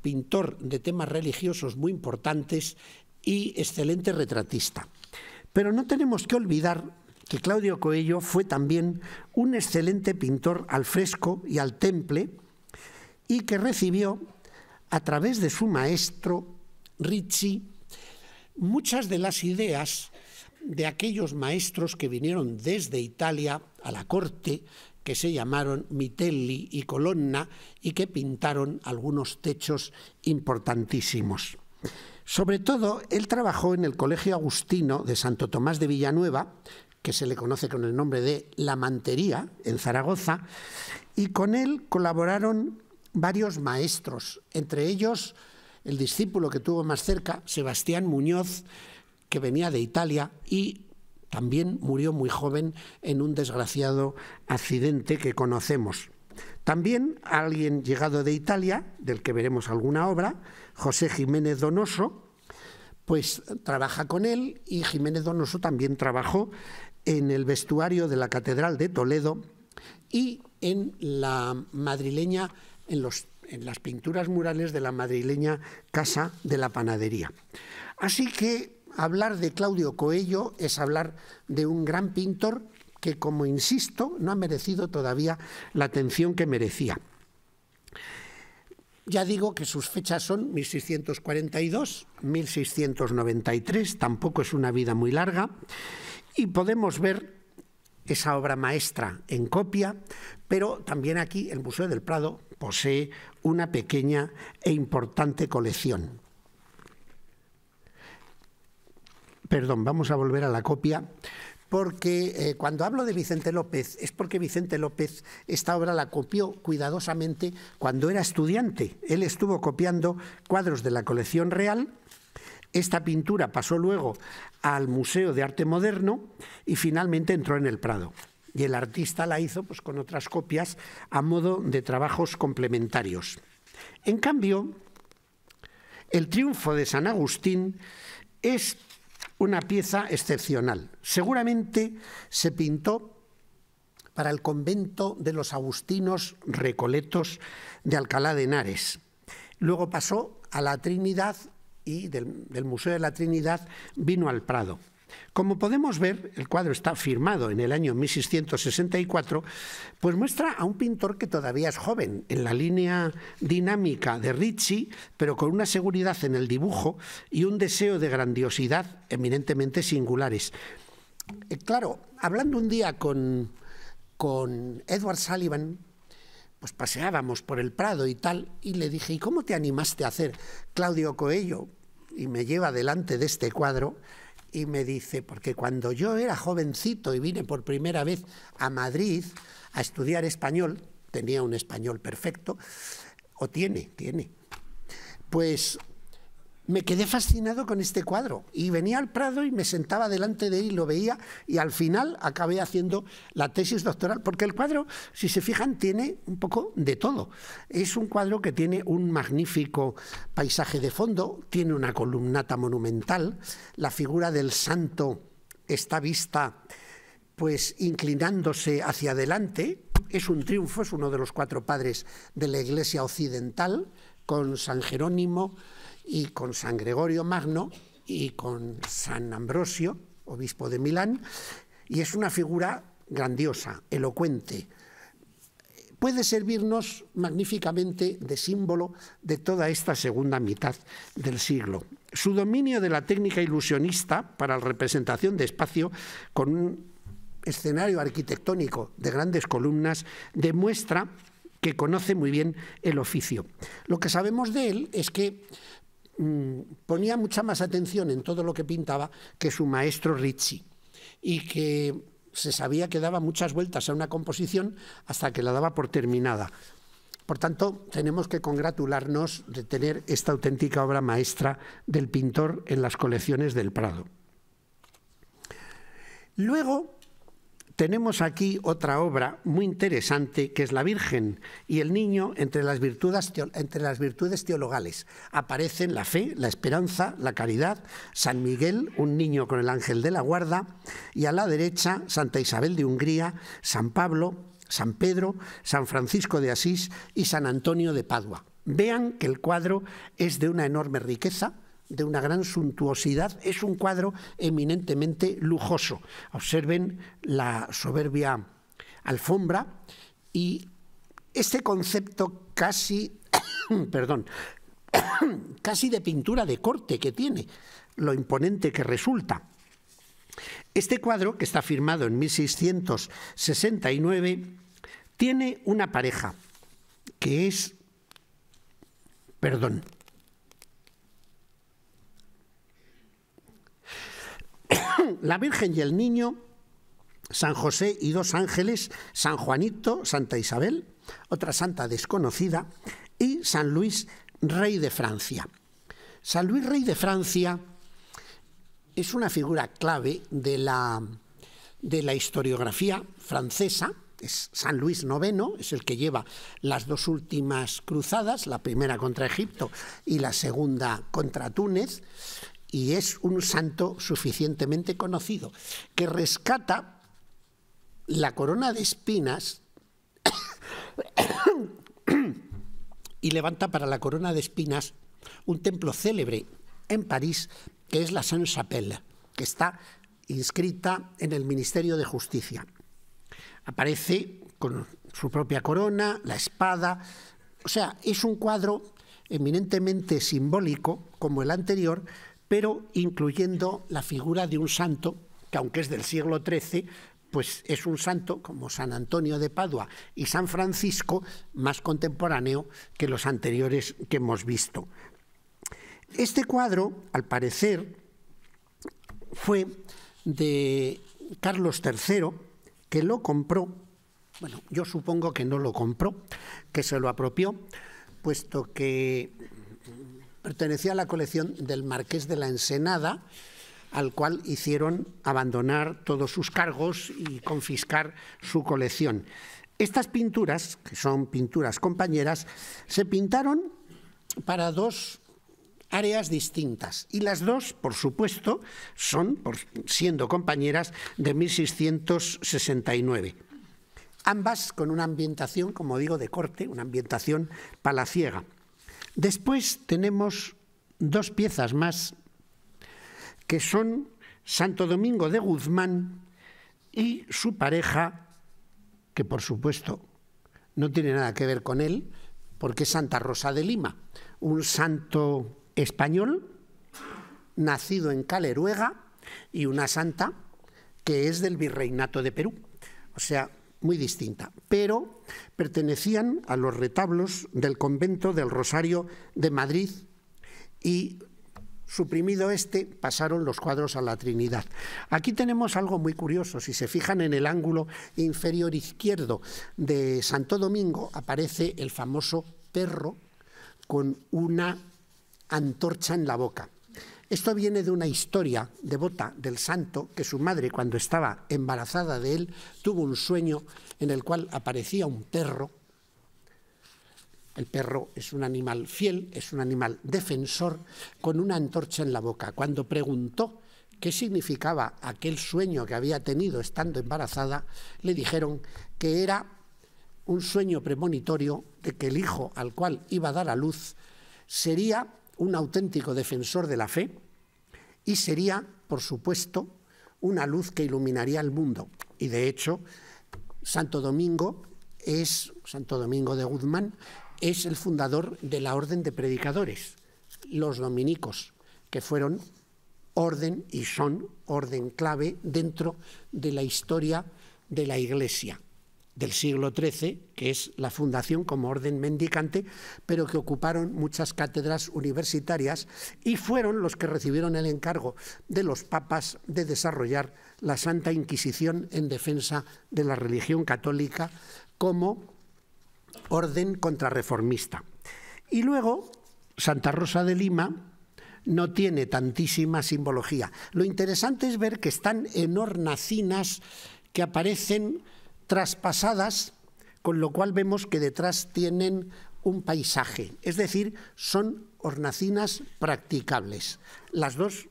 S1: pintor de temas religiosos muy importantes y excelente retratista. Pero no tenemos que olvidar que Claudio Coello fue también un excelente pintor al fresco y al temple y que recibió a través de su maestro Ricci muchas de las ideas de aquellos maestros que vinieron desde Italia a la corte, que se llamaron Mitelli y Colonna y que pintaron algunos techos importantísimos. Sobre todo, él trabajó en el Colegio Agustino de Santo Tomás de Villanueva, que se le conoce con el nombre de La Mantería, en Zaragoza, y con él colaboraron varios maestros, entre ellos el discípulo que tuvo más cerca, Sebastián Muñoz, que venía de Italia y también murió muy joven en un desgraciado accidente que conocemos. También alguien llegado de Italia, del que veremos alguna obra, José Jiménez Donoso, pues trabaja con él y Jiménez Donoso también trabajó en el vestuario de la Catedral de Toledo y en la madrileña, en los en las pinturas murales de la madrileña Casa de la Panadería. Así que hablar de Claudio Coello es hablar de un gran pintor que, como insisto, no ha merecido todavía la atención que merecía. Ya digo que sus fechas son 1642, 1693, tampoco es una vida muy larga, y podemos ver esa obra maestra en copia, pero también aquí el Museo del Prado posee una pequeña e importante colección. Perdón, vamos a volver a la copia porque eh, cuando hablo de Vicente López es porque Vicente López esta obra la copió cuidadosamente cuando era estudiante. Él estuvo copiando cuadros de la colección real esta pintura pasó luego al Museo de Arte Moderno y finalmente entró en el Prado. Y el artista la hizo pues, con otras copias a modo de trabajos complementarios. En cambio, el triunfo de San Agustín es una pieza excepcional. Seguramente se pintó para el convento de los agustinos recoletos de Alcalá de Henares. Luego pasó a la Trinidad y del, Museo de la Trinidad vino al Prado. Como podemos ver, el cuadro está firmado en el año 1664, pues muestra a un pintor que todavía es joven, en la línea dinámica de Ricci, pero con una seguridad en el dibujo y un deseo de grandiosidad eminentemente singulares. Eh, claro, hablando un día con, con Edward Sullivan, pues paseábamos por el Prado y tal, y le dije, ¿y cómo te animaste a hacer Claudio Coello? Y me lleva delante de este cuadro y me dice, porque cuando yo era jovencito y vine por primera vez a Madrid a estudiar español, tenía un español perfecto, o tiene, tiene, pues me quedé fascinado con este cuadro y venía al Prado y me sentaba delante de él, lo veía y al final acabé haciendo la tesis doctoral, porque el cuadro, si se fijan, tiene un poco de todo. Es un cuadro que tiene un magnífico paisaje de fondo, tiene una columnata monumental, la figura del santo está vista pues inclinándose hacia adelante, es un triunfo, es uno de los cuatro padres de la Iglesia Occidental, con San Jerónimo, y con San Gregorio Magno y con San Ambrosio, obispo de Milán, y es una figura grandiosa, elocuente. Puede servirnos magníficamente de símbolo de toda esta segunda mitad del siglo. Su dominio de la técnica ilusionista para la representación de espacio con un escenario arquitectónico de grandes columnas demuestra que conoce muy bien el oficio. Lo que sabemos de él es que Mm, ponía mucha más atención en todo lo que pintaba que su maestro Ricci y que se sabía que daba muchas vueltas a una composición hasta que la daba por terminada. Por tanto, tenemos que congratularnos de tener esta auténtica obra maestra del pintor en las colecciones del Prado. Luego, tenemos aquí otra obra muy interesante que es La Virgen y el Niño entre las, virtudes, teologales. Aparecen la fe, la esperanza, la caridad, San Miguel, un niño con el ángel de la guarda, y a la derecha Santa Isabel de Hungría, San Pablo, San Pedro, San Francisco de Asís y San Antonio de Padua. Vean que el cuadro es de una enorme riqueza, de una gran suntuosidad, es un cuadro eminentemente lujoso. Observen la soberbia alfombra y este concepto casi, perdón, casi de pintura de corte que tiene, lo imponente que resulta. Este cuadro, que está firmado en 1669, tiene una pareja que es, perdón, la Virgen y el Niño, San José y dos ángeles, San Juanito, Santa Isabel, otra santa desconocida, y San Luis, rey de Francia. San Luis, rey de Francia, es una figura clave de la, historiografía francesa. Es San Luis IX, es el que lleva las dos últimas cruzadas, la primera contra Egipto y la segunda contra Túnez y es un santo suficientemente conocido, que rescata la corona de espinas y levanta para la corona de espinas un templo célebre en París, que es la Sainte-Chapelle, que está inscrita en el Ministerio de Justicia. Aparece con su propia corona, la espada, o sea, es un cuadro eminentemente simbólico, como el anterior, pero incluyendo la figura de un santo que aunque es del siglo XIII, pues es un santo como San Antonio de Padua y San Francisco, más contemporáneo que los anteriores que hemos visto. Este cuadro, al parecer, fue de Carlos III, que lo compró, bueno, yo supongo que no lo compró, que se lo apropió, puesto que pertenecía a la colección del marqués de la Ensenada, al cual hicieron abandonar todos sus cargos y confiscar su colección. Estas pinturas, que son pinturas compañeras, se pintaron para dos áreas distintas y las dos, por supuesto, son, siendo compañeras, de 1669. Ambas con una ambientación, como digo, de corte, una ambientación palaciega. Después tenemos dos piezas más que son Santo Domingo de Guzmán y su pareja, que por supuesto no tiene nada que ver con él, porque es Santa Rosa de Lima, un santo español nacido en Caleruega y una santa que es del virreinato de Perú. O sea, muy distinta, pero pertenecían a los retablos del convento del Rosario de Madrid y suprimido este, pasaron los cuadros a la Trinidad. Aquí tenemos algo muy curioso. Si se fijan en el ángulo inferior izquierdo de Santo Domingo, aparece el famoso perro con una antorcha en la boca. Esto viene de una historia devota del santo que su madre, cuando estaba embarazada de él, tuvo un sueño en el cual aparecía un perro. El perro es un animal fiel, es un animal defensor, con una antorcha en la boca. Cuando preguntó qué significaba aquel sueño que había tenido estando embarazada, le dijeron que era un sueño premonitorio de que el hijo al cual iba a dar a luz sería un auténtico defensor de la fe y sería, por supuesto, una luz que iluminaría el mundo. Y de hecho, Santo Domingo es Santo Domingo de Guzmán es el fundador de la Orden de Predicadores, los dominicos, que fueron orden y son orden clave dentro de la historia de la Iglesia del siglo XIII, que es la fundación como orden mendicante, pero que ocuparon muchas cátedras universitarias y fueron los que recibieron el encargo de los papas de desarrollar la Santa Inquisición en defensa de la religión católica como orden contrarreformista. Y luego, Santa Rosa de Lima no tiene tantísima simbología. Lo interesante es ver que están en hornacinas que aparecen traspasadas, con lo cual vemos que detrás tienen un paisaje, es decir, son hornacinas practicables. Las dos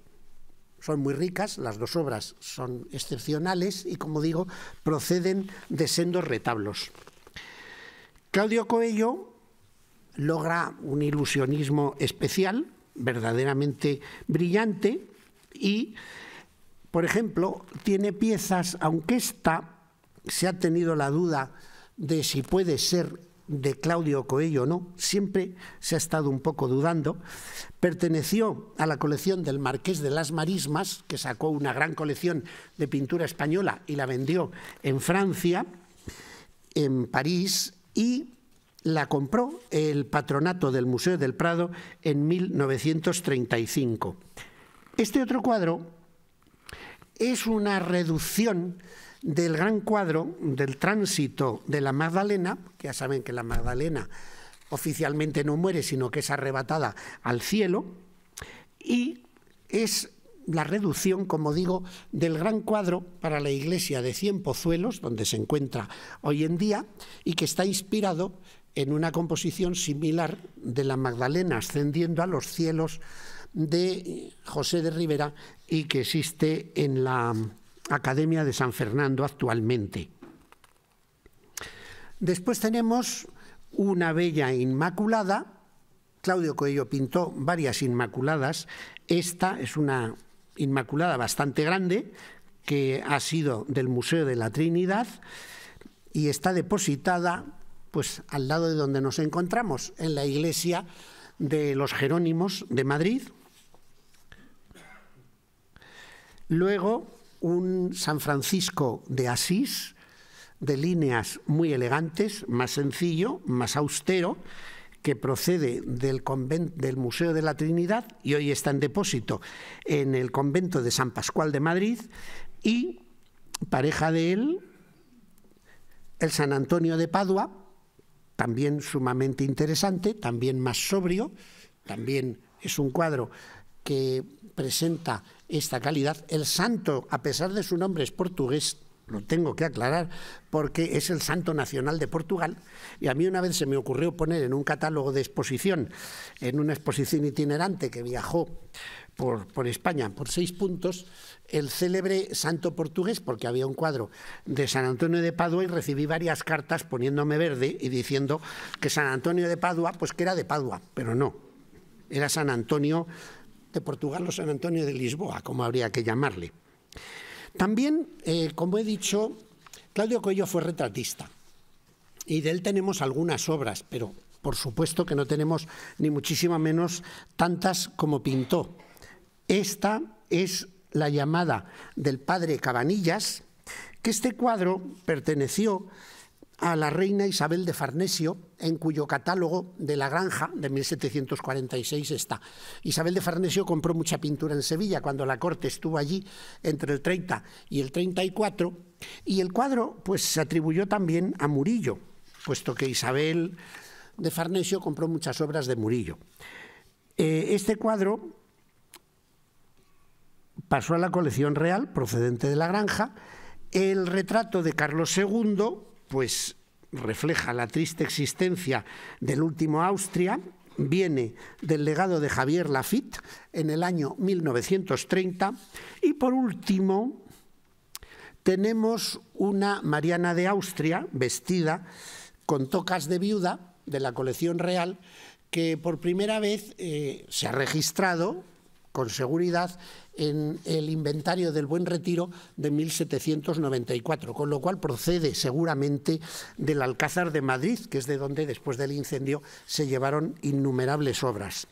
S1: son muy ricas, las dos obras son excepcionales y, como digo, proceden de sendos retablos. Claudio Coello logra un ilusionismo especial, verdaderamente brillante, y, por ejemplo, tiene piezas, aunque esta se ha tenido la duda de si puede ser de Claudio Coello o no, siempre se ha estado un poco dudando, perteneció a la colección del Marqués de las Marismas, que sacó una gran colección de pintura española y la vendió en Francia, en París, y la compró el patronato del Museo del Prado en 1935. Este otro cuadro es una reducción del gran cuadro del tránsito de la Magdalena, que ya saben que la Magdalena oficialmente no muere, sino que es arrebatada al cielo, y es la reducción, como digo, del gran cuadro para la iglesia de Cien Pozuelos, donde se encuentra hoy en día, y que está inspirado en una composición similar de la Magdalena ascendiendo a los cielos de José de Rivera y que existe en la Academia de San Fernando actualmente. Después tenemos una bella inmaculada. Claudio Coello pintó varias inmaculadas. Esta es una inmaculada bastante grande que ha sido del Museo de la Trinidad y está depositada pues al lado de donde nos encontramos, en la iglesia de los Jerónimos de Madrid. Luego un San Francisco de Asís, de líneas muy elegantes, más sencillo, más austero, que procede del, convento, del Museo de la Trinidad y hoy está en depósito en el convento de San Pascual de Madrid y pareja de él, el San Antonio de Padua, también sumamente interesante, también más sobrio, también es un cuadro que presenta esta calidad. El santo, a pesar de su nombre, es portugués, lo tengo que aclarar, porque es el santo nacional de Portugal. Y a mí una vez se me ocurrió poner en un catálogo de exposición, en una exposición itinerante que viajó por, España por seis puntos, el célebre santo portugués, porque había un cuadro de San Antonio de Padua y recibí varias cartas poniéndome verde y diciendo que San Antonio de Padua, pues que era de Padua, pero no, era San Antonio de Portugal o San Antonio de Lisboa, como habría que llamarle. También, eh, como he dicho, Claudio Coello fue retratista y de él tenemos algunas obras, pero por supuesto que no tenemos ni muchísima menos tantas como pintó. Esta es la llamada del padre Cabanillas, que este cuadro perteneció a la reina Isabel de Farnesio, en cuyo catálogo de la granja de 1746 está. Isabel de Farnesio compró mucha pintura en Sevilla cuando la corte estuvo allí entre el 30 y el 34 y el cuadro pues se atribuyó también a Murillo, puesto que Isabel de Farnesio compró muchas obras de Murillo. Eh, este cuadro pasó a la colección real procedente de la granja, el retrato de Carlos II pues refleja la triste existencia del último Austria, viene del legado de Javier Lafitte en el año 1930 y por último tenemos una Mariana de Austria vestida con tocas de viuda de la colección real que por primera vez eh, se ha registrado con seguridad en el inventario del Buen Retiro de 1794, con lo cual procede seguramente del Alcázar de Madrid, que es de donde después del incendio se llevaron innumerables obras.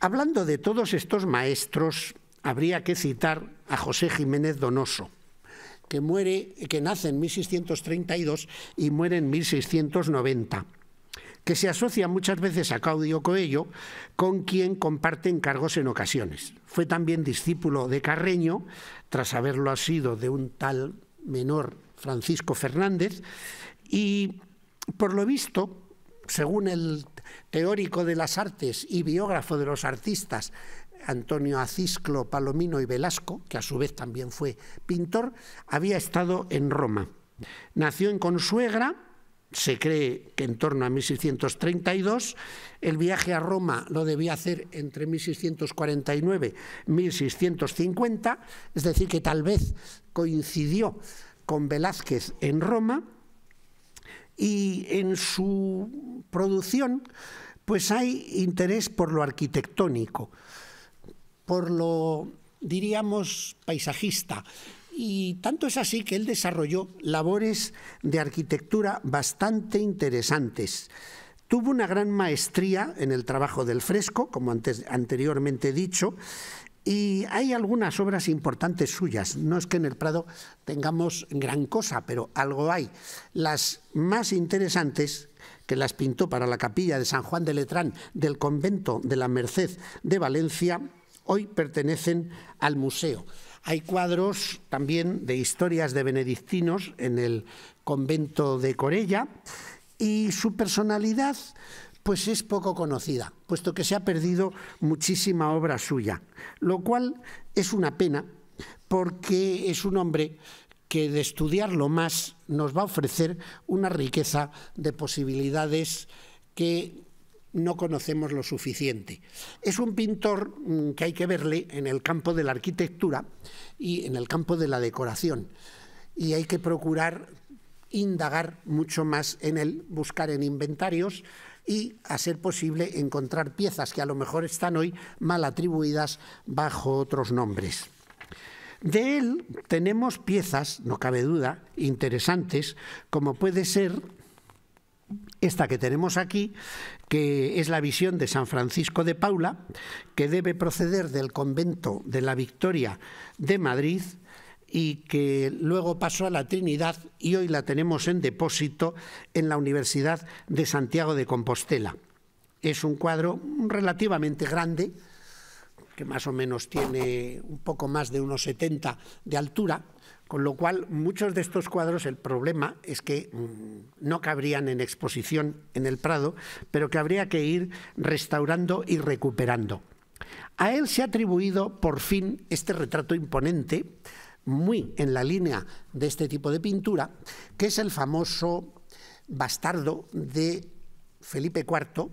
S1: Hablando de todos estos maestros, habría que citar a José Jiménez Donoso, que, muere, que nace en 1632 y muere en 1690 que se asocia muchas veces a Claudio Coello, con quien comparten cargos en ocasiones. Fue también discípulo de Carreño, tras haberlo asido sido de un tal menor Francisco Fernández, y por lo visto, según el teórico de las artes y biógrafo de los artistas, Antonio Acisclo, Palomino y Velasco, que a su vez también fue pintor, había estado en Roma. Nació en Consuegra, se cree que en torno a 1632, el viaje a Roma lo debía hacer entre 1649 y 1650, es decir, que tal vez coincidió con Velázquez en Roma, y en su producción pues hay interés por lo arquitectónico, por lo, diríamos, paisajista, y tanto es así que él desarrolló labores de arquitectura bastante interesantes. Tuvo una gran maestría en el trabajo del fresco, como antes, anteriormente dicho, y hay algunas obras importantes suyas. No es que en el Prado tengamos gran cosa, pero algo hay. Las más interesantes que las pintó para la capilla de San Juan de Letrán del convento de la Merced de Valencia, hoy pertenecen al museo. Hay cuadros también de historias de benedictinos en el convento de Corella y su personalidad pues es poco conocida, puesto que se ha perdido muchísima obra suya, lo cual es una pena porque es un hombre que de estudiarlo más nos va a ofrecer una riqueza de posibilidades que no conocemos lo suficiente. Es un pintor mm, que hay que verle en el campo de la arquitectura y en el campo de la decoración. Y hay que procurar indagar mucho más en él, buscar en inventarios y, a ser posible, encontrar piezas que a lo mejor están hoy mal atribuidas bajo otros nombres. De él tenemos piezas, no cabe duda, interesantes, como puede ser esta que tenemos aquí, que es la visión de San Francisco de Paula, que debe proceder del convento de la Victoria de Madrid y que luego pasó a la Trinidad y hoy la tenemos en depósito en la Universidad de Santiago de Compostela. Es un cuadro relativamente grande, que más o menos tiene un poco más de unos 70 de altura, con lo cual, muchos de estos cuadros, el problema es que mm, no cabrían en exposición en el Prado, pero que habría que ir restaurando y recuperando. A él se ha atribuido por fin este retrato imponente, muy en la línea de este tipo de pintura, que es el famoso bastardo de Felipe IV,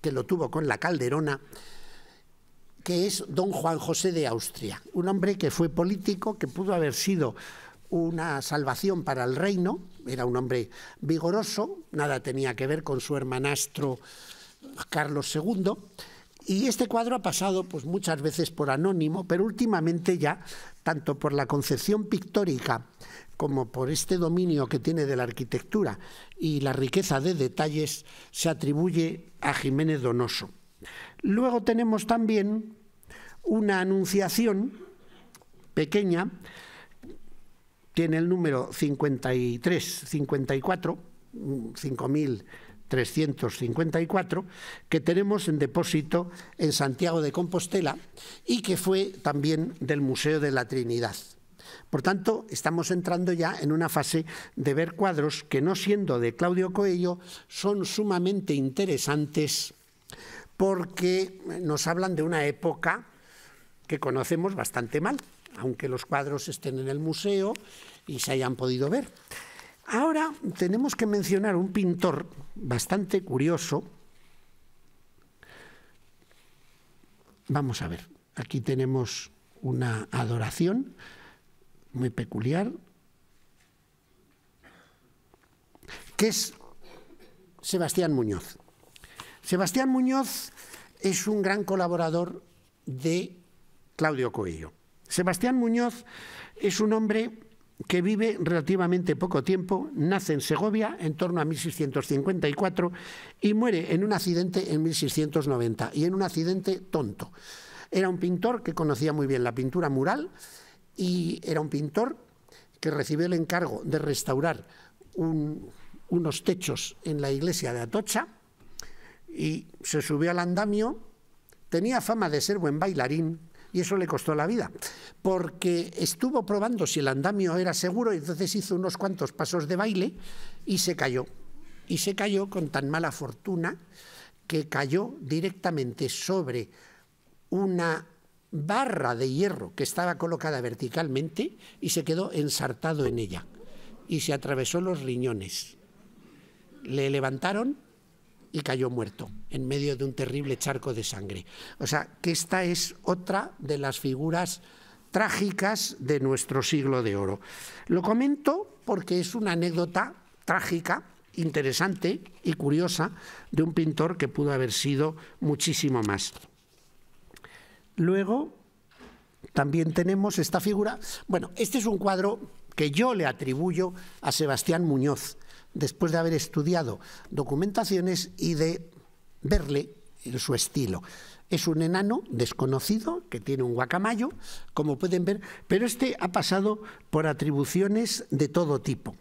S1: que lo tuvo con la Calderona, que es don Juan José de Austria, un hombre que fue político, que pudo haber sido una salvación para el reino, era un hombre vigoroso, nada tenía que ver con su hermanastro Carlos II, y este cuadro ha pasado pues, muchas veces por anónimo, pero últimamente ya, tanto por la concepción pictórica como por este dominio que tiene de la arquitectura y la riqueza de detalles, se atribuye a Jiménez Donoso. Luego tenemos también una anunciación pequeña, tiene el número 53, 5354, que tenemos en depósito en Santiago de Compostela y que fue también del Museo de la Trinidad. Por tanto, estamos entrando ya en una fase de ver cuadros que, no siendo de Claudio Coello, son sumamente interesantes porque nos hablan de una época que conocemos bastante mal, aunque los cuadros estén en el museo y se hayan podido ver. Ahora tenemos que mencionar un pintor bastante curioso. Vamos a ver, aquí tenemos una adoración muy peculiar, que es Sebastián Muñoz. Sebastián Muñoz es un gran colaborador de Claudio Coello. Sebastián Muñoz es un hombre que vive relativamente poco tiempo, nace en Segovia en torno a 1654 y muere en un accidente en 1690, y en un accidente tonto. Era un pintor que conocía muy bien la pintura mural y era un pintor que recibió el encargo de restaurar unos techos en la iglesia de Atocha y se subió al andamio, tenía fama de ser buen bailarín, y eso le costó la vida, porque estuvo probando si el andamio era seguro y entonces hizo unos cuantos pasos de baile y se cayó. Y se cayó con tan mala fortuna que cayó directamente sobre una barra de hierro que estaba colocada verticalmente y se quedó ensartado en ella y se atravesó los riñones. Le levantaron y cayó muerto en medio de un terrible charco de sangre. O sea, que esta es otra de las figuras trágicas de nuestro siglo de oro. Lo comento porque es una anécdota trágica, interesante y curiosa de un pintor que pudo haber sido muchísimo más. Luego, también tenemos esta figura. Bueno, este es un cuadro que yo le atribuyo a Sebastián Muñoz, después de haber estudiado documentaciones y de verle su estilo. Es un enano desconocido que tiene un guacamayo, como pueden ver, pero este ha pasado por atribuciones de todo tipo.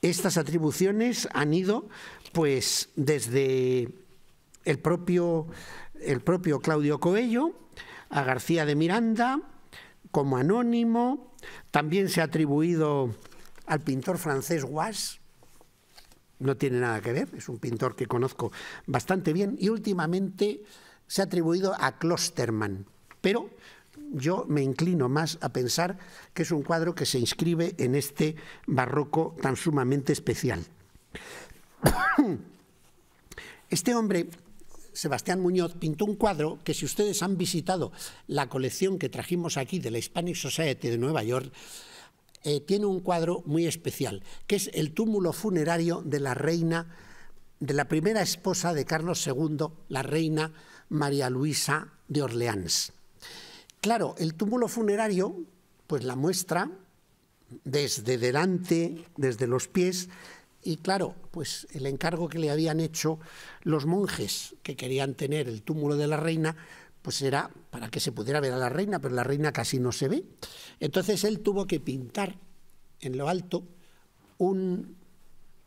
S1: Estas atribuciones han ido pues desde el propio, el propio Claudio Coello a García de Miranda como anónimo, también se ha atribuido al pintor francés Guas, no tiene nada que ver, es un pintor que conozco bastante bien y últimamente se ha atribuido a Klosterman, pero yo me inclino más a pensar que es un cuadro que se inscribe en este barroco tan sumamente especial. Este hombre, Sebastián Muñoz, pintó un cuadro que si ustedes han visitado la colección que trajimos aquí de la Hispanic Society de Nueva York, eh, tiene un cuadro muy especial, que es el túmulo funerario de la reina, de la primera esposa de Carlos II, la reina María Luisa de Orleans. Claro, el túmulo funerario, pues la muestra desde delante, desde los pies, y claro, pues el encargo que le habían hecho los monjes que querían tener el túmulo de la reina pues era para que se pudiera ver a la reina, pero la reina casi no se ve. Entonces él tuvo que pintar en lo alto un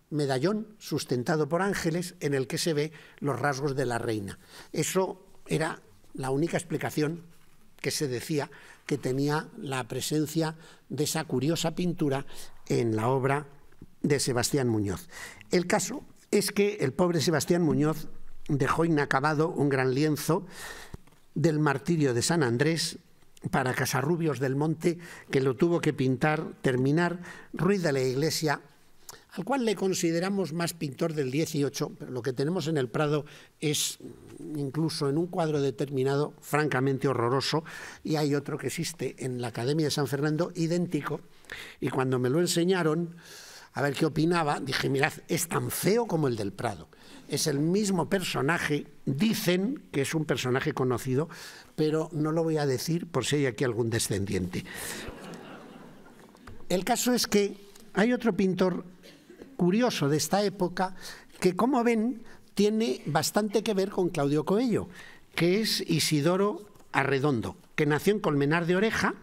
S1: medallón sustentado por ángeles en el que se ve los rasgos de la reina. Eso era la única explicación que se decía que tenía la presencia de esa curiosa pintura en la obra de Sebastián Muñoz. El caso es que el pobre Sebastián Muñoz dejó inacabado un gran lienzo del martirio de San Andrés para Casarrubios del Monte, que lo tuvo que pintar, terminar, Ruiz de la Iglesia, al cual le consideramos más pintor del 18, pero lo que tenemos en el Prado es incluso en un cuadro determinado francamente horroroso, y hay otro que existe en la Academia de San Fernando idéntico, y cuando me lo enseñaron, a ver qué opinaba, dije, mirad, es tan feo como el del Prado es el mismo personaje, dicen que es un personaje conocido, pero no lo voy a decir por si hay aquí algún descendiente. El caso es que hay otro pintor curioso de esta época que, como ven, tiene bastante que ver con Claudio Coello, que es Isidoro Arredondo, que nació en Colmenar de Oreja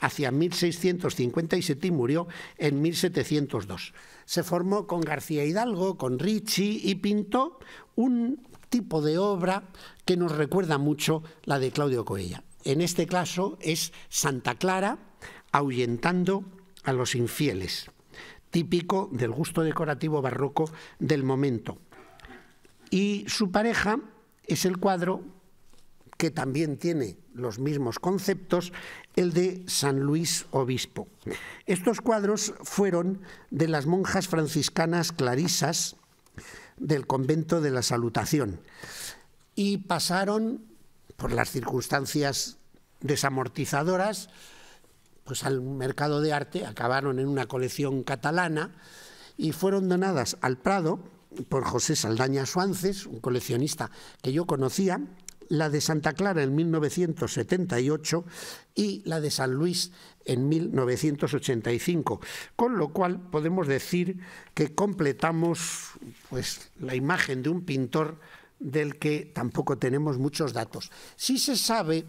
S1: hacia 1657 y murió en 1702 se formó con García Hidalgo, con Ricci y pintó un tipo de obra que nos recuerda mucho la de Claudio Coella. En este caso es Santa Clara ahuyentando a los infieles, típico del gusto decorativo barroco del momento. Y su pareja es el cuadro que también tiene los mismos conceptos, el de San Luis Obispo. Estos cuadros fueron de las monjas franciscanas clarisas del convento de la Salutación y pasaron, por las circunstancias desamortizadoras, pues al mercado de arte, acabaron en una colección catalana y fueron donadas al Prado por José Saldaña Suances, un coleccionista que yo conocía, la de Santa Clara en 1978 y la de San Luis en 1985, con lo cual podemos decir que completamos pues, la imagen de un pintor del que tampoco tenemos muchos datos. Sí se sabe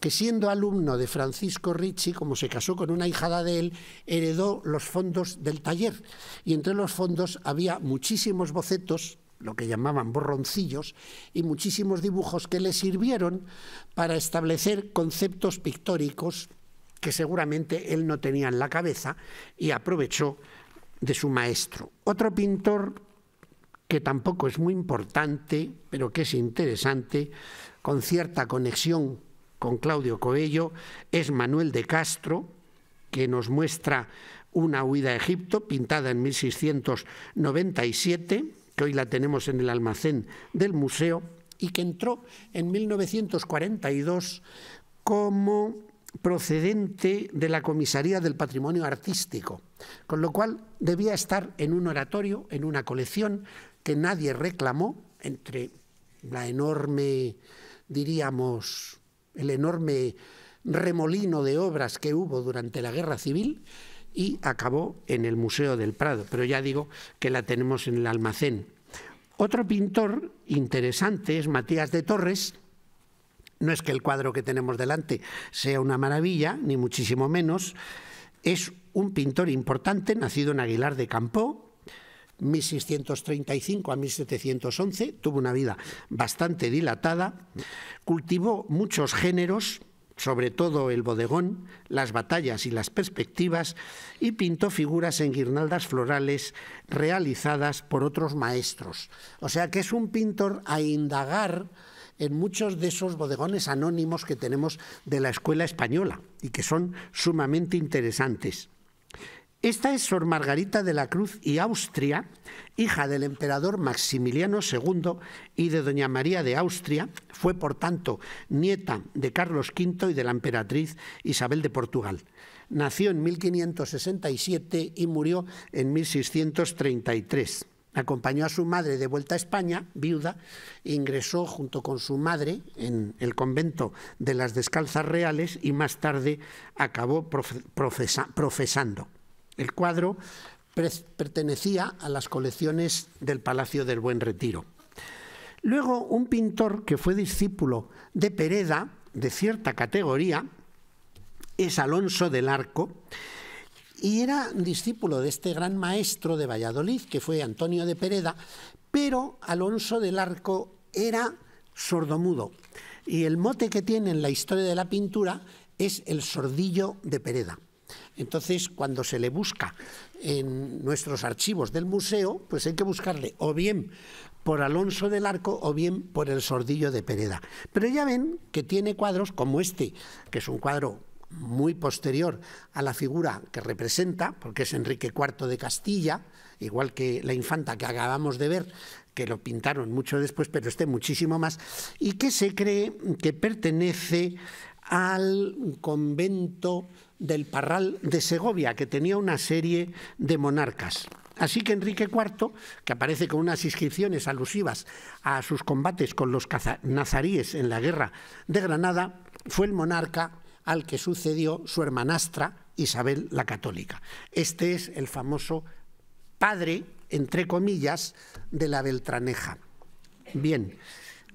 S1: que siendo alumno de Francisco Ricci, como se casó con una hijada de él, heredó los fondos del taller y entre los fondos había muchísimos bocetos lo que llamaban borroncillos, y muchísimos dibujos que le sirvieron para establecer conceptos pictóricos que seguramente él no tenía en la cabeza y aprovechó de su maestro. Otro pintor que tampoco es muy importante, pero que es interesante, con cierta conexión con Claudio Coello, es Manuel de Castro, que nos muestra una huida a Egipto pintada en 1697 que hoy la tenemos en el almacén del museo y que entró en 1942 como procedente de la Comisaría del Patrimonio Artístico, con lo cual debía estar en un oratorio, en una colección que nadie reclamó entre la enorme, diríamos, el enorme remolino de obras que hubo durante la Guerra Civil y acabó en el Museo del Prado, pero ya digo que la tenemos en el almacén. Otro pintor interesante es Matías de Torres, no es que el cuadro que tenemos delante sea una maravilla, ni muchísimo menos. Es un pintor importante, nacido en Aguilar de Campó, 1635 a 1711, tuvo una vida bastante dilatada, cultivó muchos géneros, sobre todo el bodegón, las batallas y las perspectivas, y pintó figuras en guirnaldas florales realizadas por otros maestros. O sea que es un pintor a indagar en muchos de esos bodegones anónimos que tenemos de la escuela española y que son sumamente interesantes. Esta es Sor Margarita de la Cruz y Austria, hija del emperador Maximiliano II y de Doña María de Austria, fue por tanto nieta de Carlos V y de la emperatriz Isabel de Portugal. Nació en 1567 y murió en 1633. Acompañó a su madre de vuelta a España, viuda, e ingresó junto con su madre en el convento de las Descalzas Reales y más tarde acabó profesando. El cuadro pertenecía a las colecciones del Palacio del Buen Retiro. Luego, un pintor que fue discípulo de Pereda, de cierta categoría, es Alonso del Arco, y era discípulo de este gran maestro de Valladolid, que fue Antonio de Pereda, pero Alonso del Arco era sordomudo. Y el mote que tiene en la historia de la pintura es el sordillo de Pereda. Entonces, cuando se le busca en nuestros archivos del museo, pues hay que buscarle o bien por Alonso del Arco o bien por el Sordillo de Pereda. Pero ya ven que tiene cuadros como este, que es un cuadro muy posterior a la figura que representa, porque es Enrique IV de Castilla, igual que la infanta que acabamos de ver, que lo pintaron mucho después, pero este muchísimo más, y que se cree que pertenece al convento del Parral de Segovia, que tenía una serie de monarcas. Así que Enrique IV, que aparece con unas inscripciones alusivas a sus combates con los nazaríes en la guerra de Granada, fue el monarca al que sucedió su hermanastra Isabel la Católica. Este es el famoso padre, entre comillas, de la Beltraneja. Bien,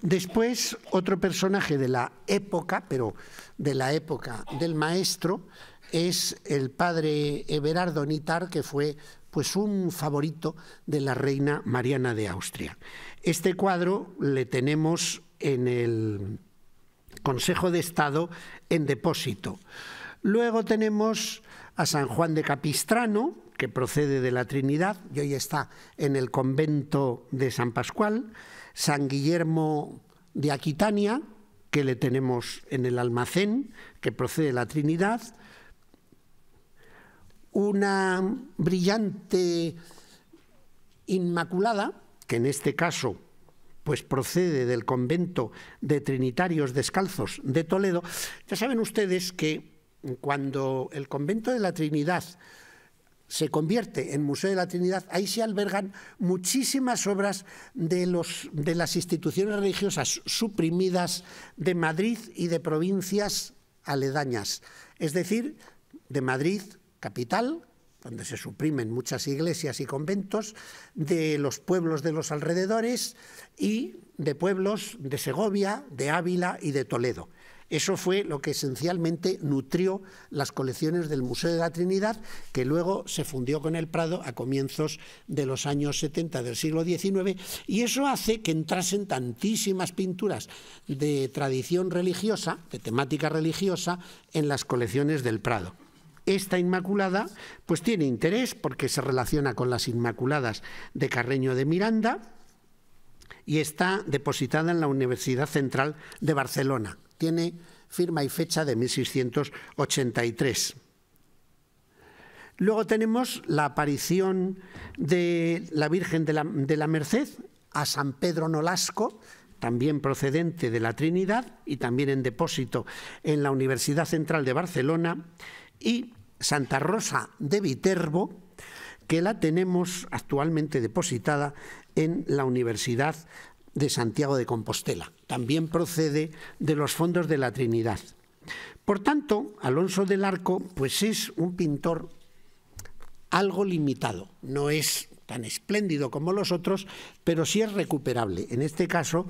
S1: después otro personaje de la época, pero de la época del maestro, es el padre Everardo Nitar, que fue pues un favorito de la reina Mariana de Austria. Este cuadro le tenemos en el Consejo de Estado en depósito. Luego tenemos a San Juan de Capistrano, que procede de la Trinidad y hoy está en el convento de San Pascual, San Guillermo de Aquitania, que le tenemos en el almacén, que procede de la Trinidad, una brillante inmaculada, que en este caso pues procede del convento de Trinitarios Descalzos de Toledo. Ya saben ustedes que cuando el convento de la Trinidad se convierte en Museo de la Trinidad, ahí se albergan muchísimas obras de, los, de las instituciones religiosas suprimidas de Madrid y de provincias aledañas, es decir, de Madrid, capital, donde se suprimen muchas iglesias y conventos, de los pueblos de los alrededores y de pueblos de Segovia, de Ávila y de Toledo. Eso fue lo que esencialmente nutrió las colecciones del Museo de la Trinidad, que luego se fundió con el Prado a comienzos de los años 70 del siglo XIX, y eso hace que entrasen tantísimas pinturas de tradición religiosa, de temática religiosa, en las colecciones del Prado esta Inmaculada pues tiene interés porque se relaciona con las Inmaculadas de Carreño de Miranda y está depositada en la Universidad Central de Barcelona. Tiene firma y fecha de 1683. Luego tenemos la aparición de la Virgen de la, de la Merced a San Pedro Nolasco, también procedente de la Trinidad y también en depósito en la Universidad Central de Barcelona, y Santa Rosa de Viterbo, que la tenemos actualmente depositada en la Universidad de Santiago de Compostela. También procede de los fondos de la Trinidad. Por tanto, Alonso del Arco pues es un pintor algo limitado, no es tan espléndido como los otros, pero sí es recuperable. En este caso,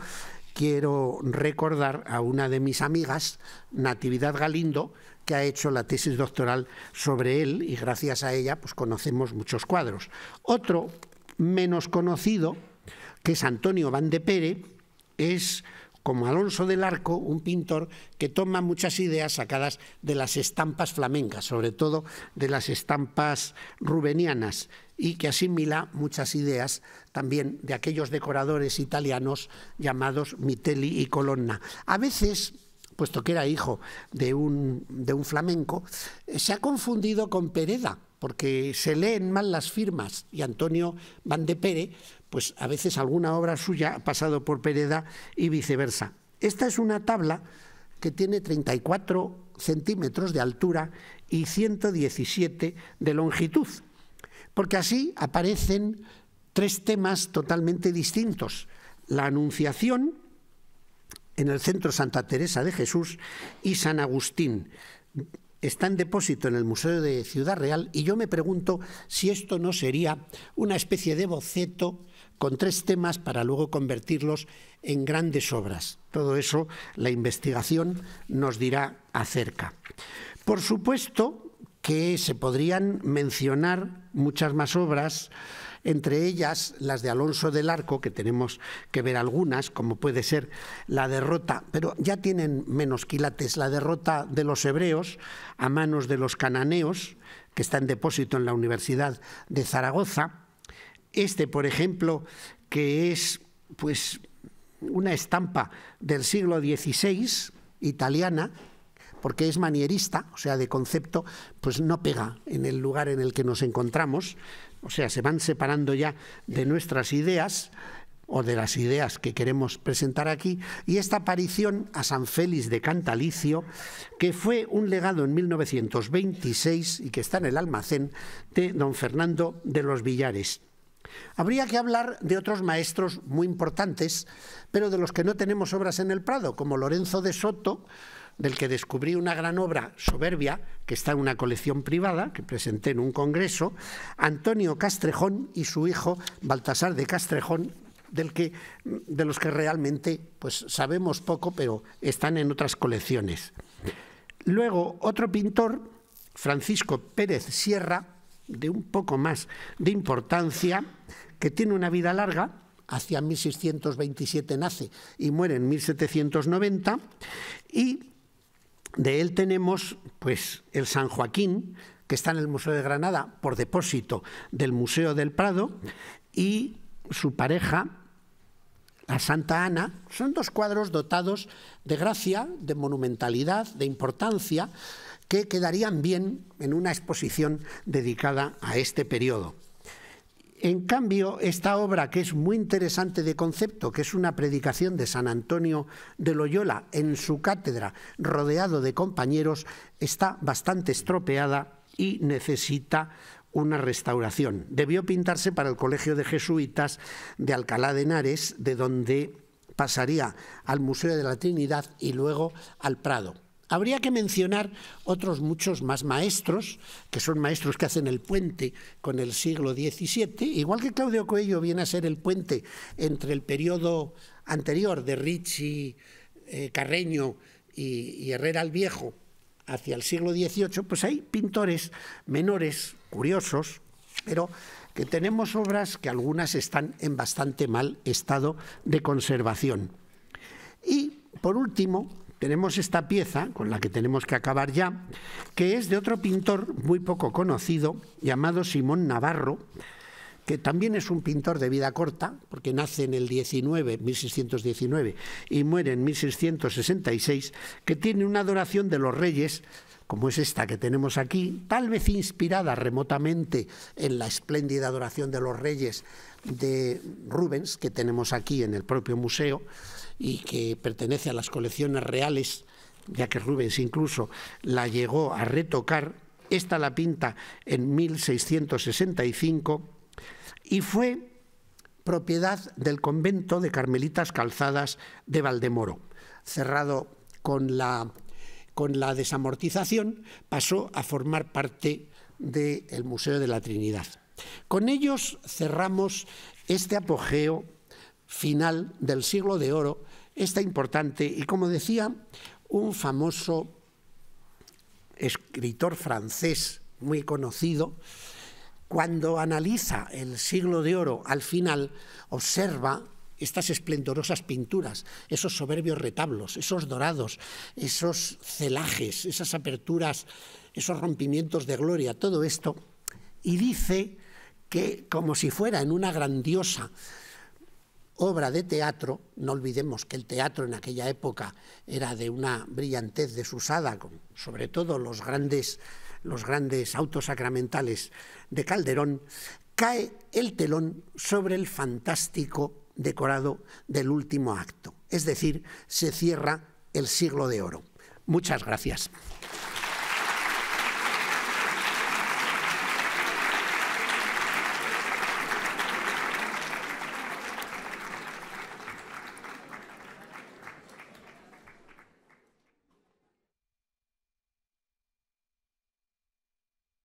S1: quiero recordar a una de mis amigas, Natividad Galindo, que ha hecho la tesis doctoral sobre él y gracias a ella pues, conocemos muchos cuadros. Otro menos conocido, que es Antonio Van de Pere, es como Alonso del Arco, un pintor que toma muchas ideas sacadas de las estampas flamencas, sobre todo de las estampas rubenianas, y que asimila muchas ideas también de aquellos decoradores italianos llamados Mitelli y Colonna. A veces puesto que era hijo de un, de un flamenco, eh, se ha confundido con Pereda, porque se leen mal las firmas y Antonio Van de Pere, pues a veces alguna obra suya ha pasado por Pereda y viceversa. Esta es una tabla que tiene 34 centímetros de altura y 117 de longitud, porque así aparecen tres temas totalmente distintos. La anunciación, en el Centro Santa Teresa de Jesús y San Agustín. Está en depósito en el Museo de Ciudad Real y yo me pregunto si esto no sería una especie de boceto con tres temas para luego convertirlos en grandes obras. Todo eso la investigación nos dirá acerca. Por supuesto que se podrían mencionar muchas más obras entre ellas las de Alonso del Arco, que tenemos que ver algunas, como puede ser la derrota, pero ya tienen menos quilates, la derrota de los hebreos a manos de los cananeos, que está en depósito en la Universidad de Zaragoza. Este, por ejemplo, que es pues una estampa del siglo XVI italiana, porque es manierista, o sea, de concepto, pues no pega en el lugar en el que nos encontramos, o sea, se van separando ya de nuestras ideas o de las ideas que queremos presentar aquí, y esta aparición a San Félix de Cantalicio, que fue un legado en 1926 y que está en el almacén de don Fernando de los Villares. Habría que hablar de otros maestros muy importantes, pero de los que no tenemos obras en el Prado, como Lorenzo de Soto, del que descubrí una gran obra soberbia que está en una colección privada que presenté en un congreso, Antonio Castrejón y su hijo Baltasar de Castrejón, del que, de los que realmente pues, sabemos poco, pero están en otras colecciones. Luego, otro pintor, Francisco Pérez Sierra, de un poco más de importancia, que tiene una vida larga, hacia 1627 nace y muere en 1790, y de él tenemos pues, el San Joaquín, que está en el Museo de Granada por depósito del Museo del Prado, y su pareja, la Santa Ana, son dos cuadros dotados de gracia, de monumentalidad, de importancia, que quedarían bien en una exposición dedicada a este periodo. En cambio, esta obra, que es muy interesante de concepto, que es una predicación de San Antonio de Loyola en su cátedra, rodeado de compañeros, está bastante estropeada y necesita una restauración. Debió pintarse para el Colegio de Jesuitas de Alcalá de Henares, de donde pasaría al Museo de la Trinidad y luego al Prado. Habría que mencionar otros muchos más maestros, que son maestros que hacen el puente con el siglo XVII, igual que Claudio Coello viene a ser el puente entre el periodo anterior de Ricci, eh, Carreño y, y Herrera el Viejo hacia el siglo XVIII, pues hay pintores menores, curiosos, pero que tenemos obras que algunas están en bastante mal estado de conservación. Y, por último, tenemos esta pieza con la que tenemos que acabar ya, que es de otro pintor muy poco conocido llamado Simón Navarro, que también es un pintor de vida corta, porque nace en el 19, 1619 y muere en 1666, que tiene una adoración de los reyes como es esta que tenemos aquí, tal vez inspirada remotamente en la espléndida adoración de los reyes de Rubens, que tenemos aquí en el propio museo, y que pertenece a las colecciones reales, ya que Rubens incluso la llegó a retocar, esta la pinta en 1665 y fue propiedad del convento de Carmelitas Calzadas de Valdemoro, cerrado con la, la desamortización, pasó a formar parte del Museo de la Trinidad. Con ellos cerramos este apogeo final del siglo de oro Está importante y como decía un famoso escritor francés muy conocido, cuando analiza el siglo de oro al final, observa estas esplendorosas pinturas, esos soberbios retablos, esos dorados, esos celajes, esas aperturas, esos rompimientos de gloria, todo esto, y dice que como si fuera en una grandiosa obra de teatro, no olvidemos que el teatro en aquella época era de una brillantez desusada, sobre todo los grandes, los grandes autos sacramentales de Calderón, cae el telón sobre el fantástico decorado del último acto. Es decir, se cierra el siglo de oro. Muchas gracias.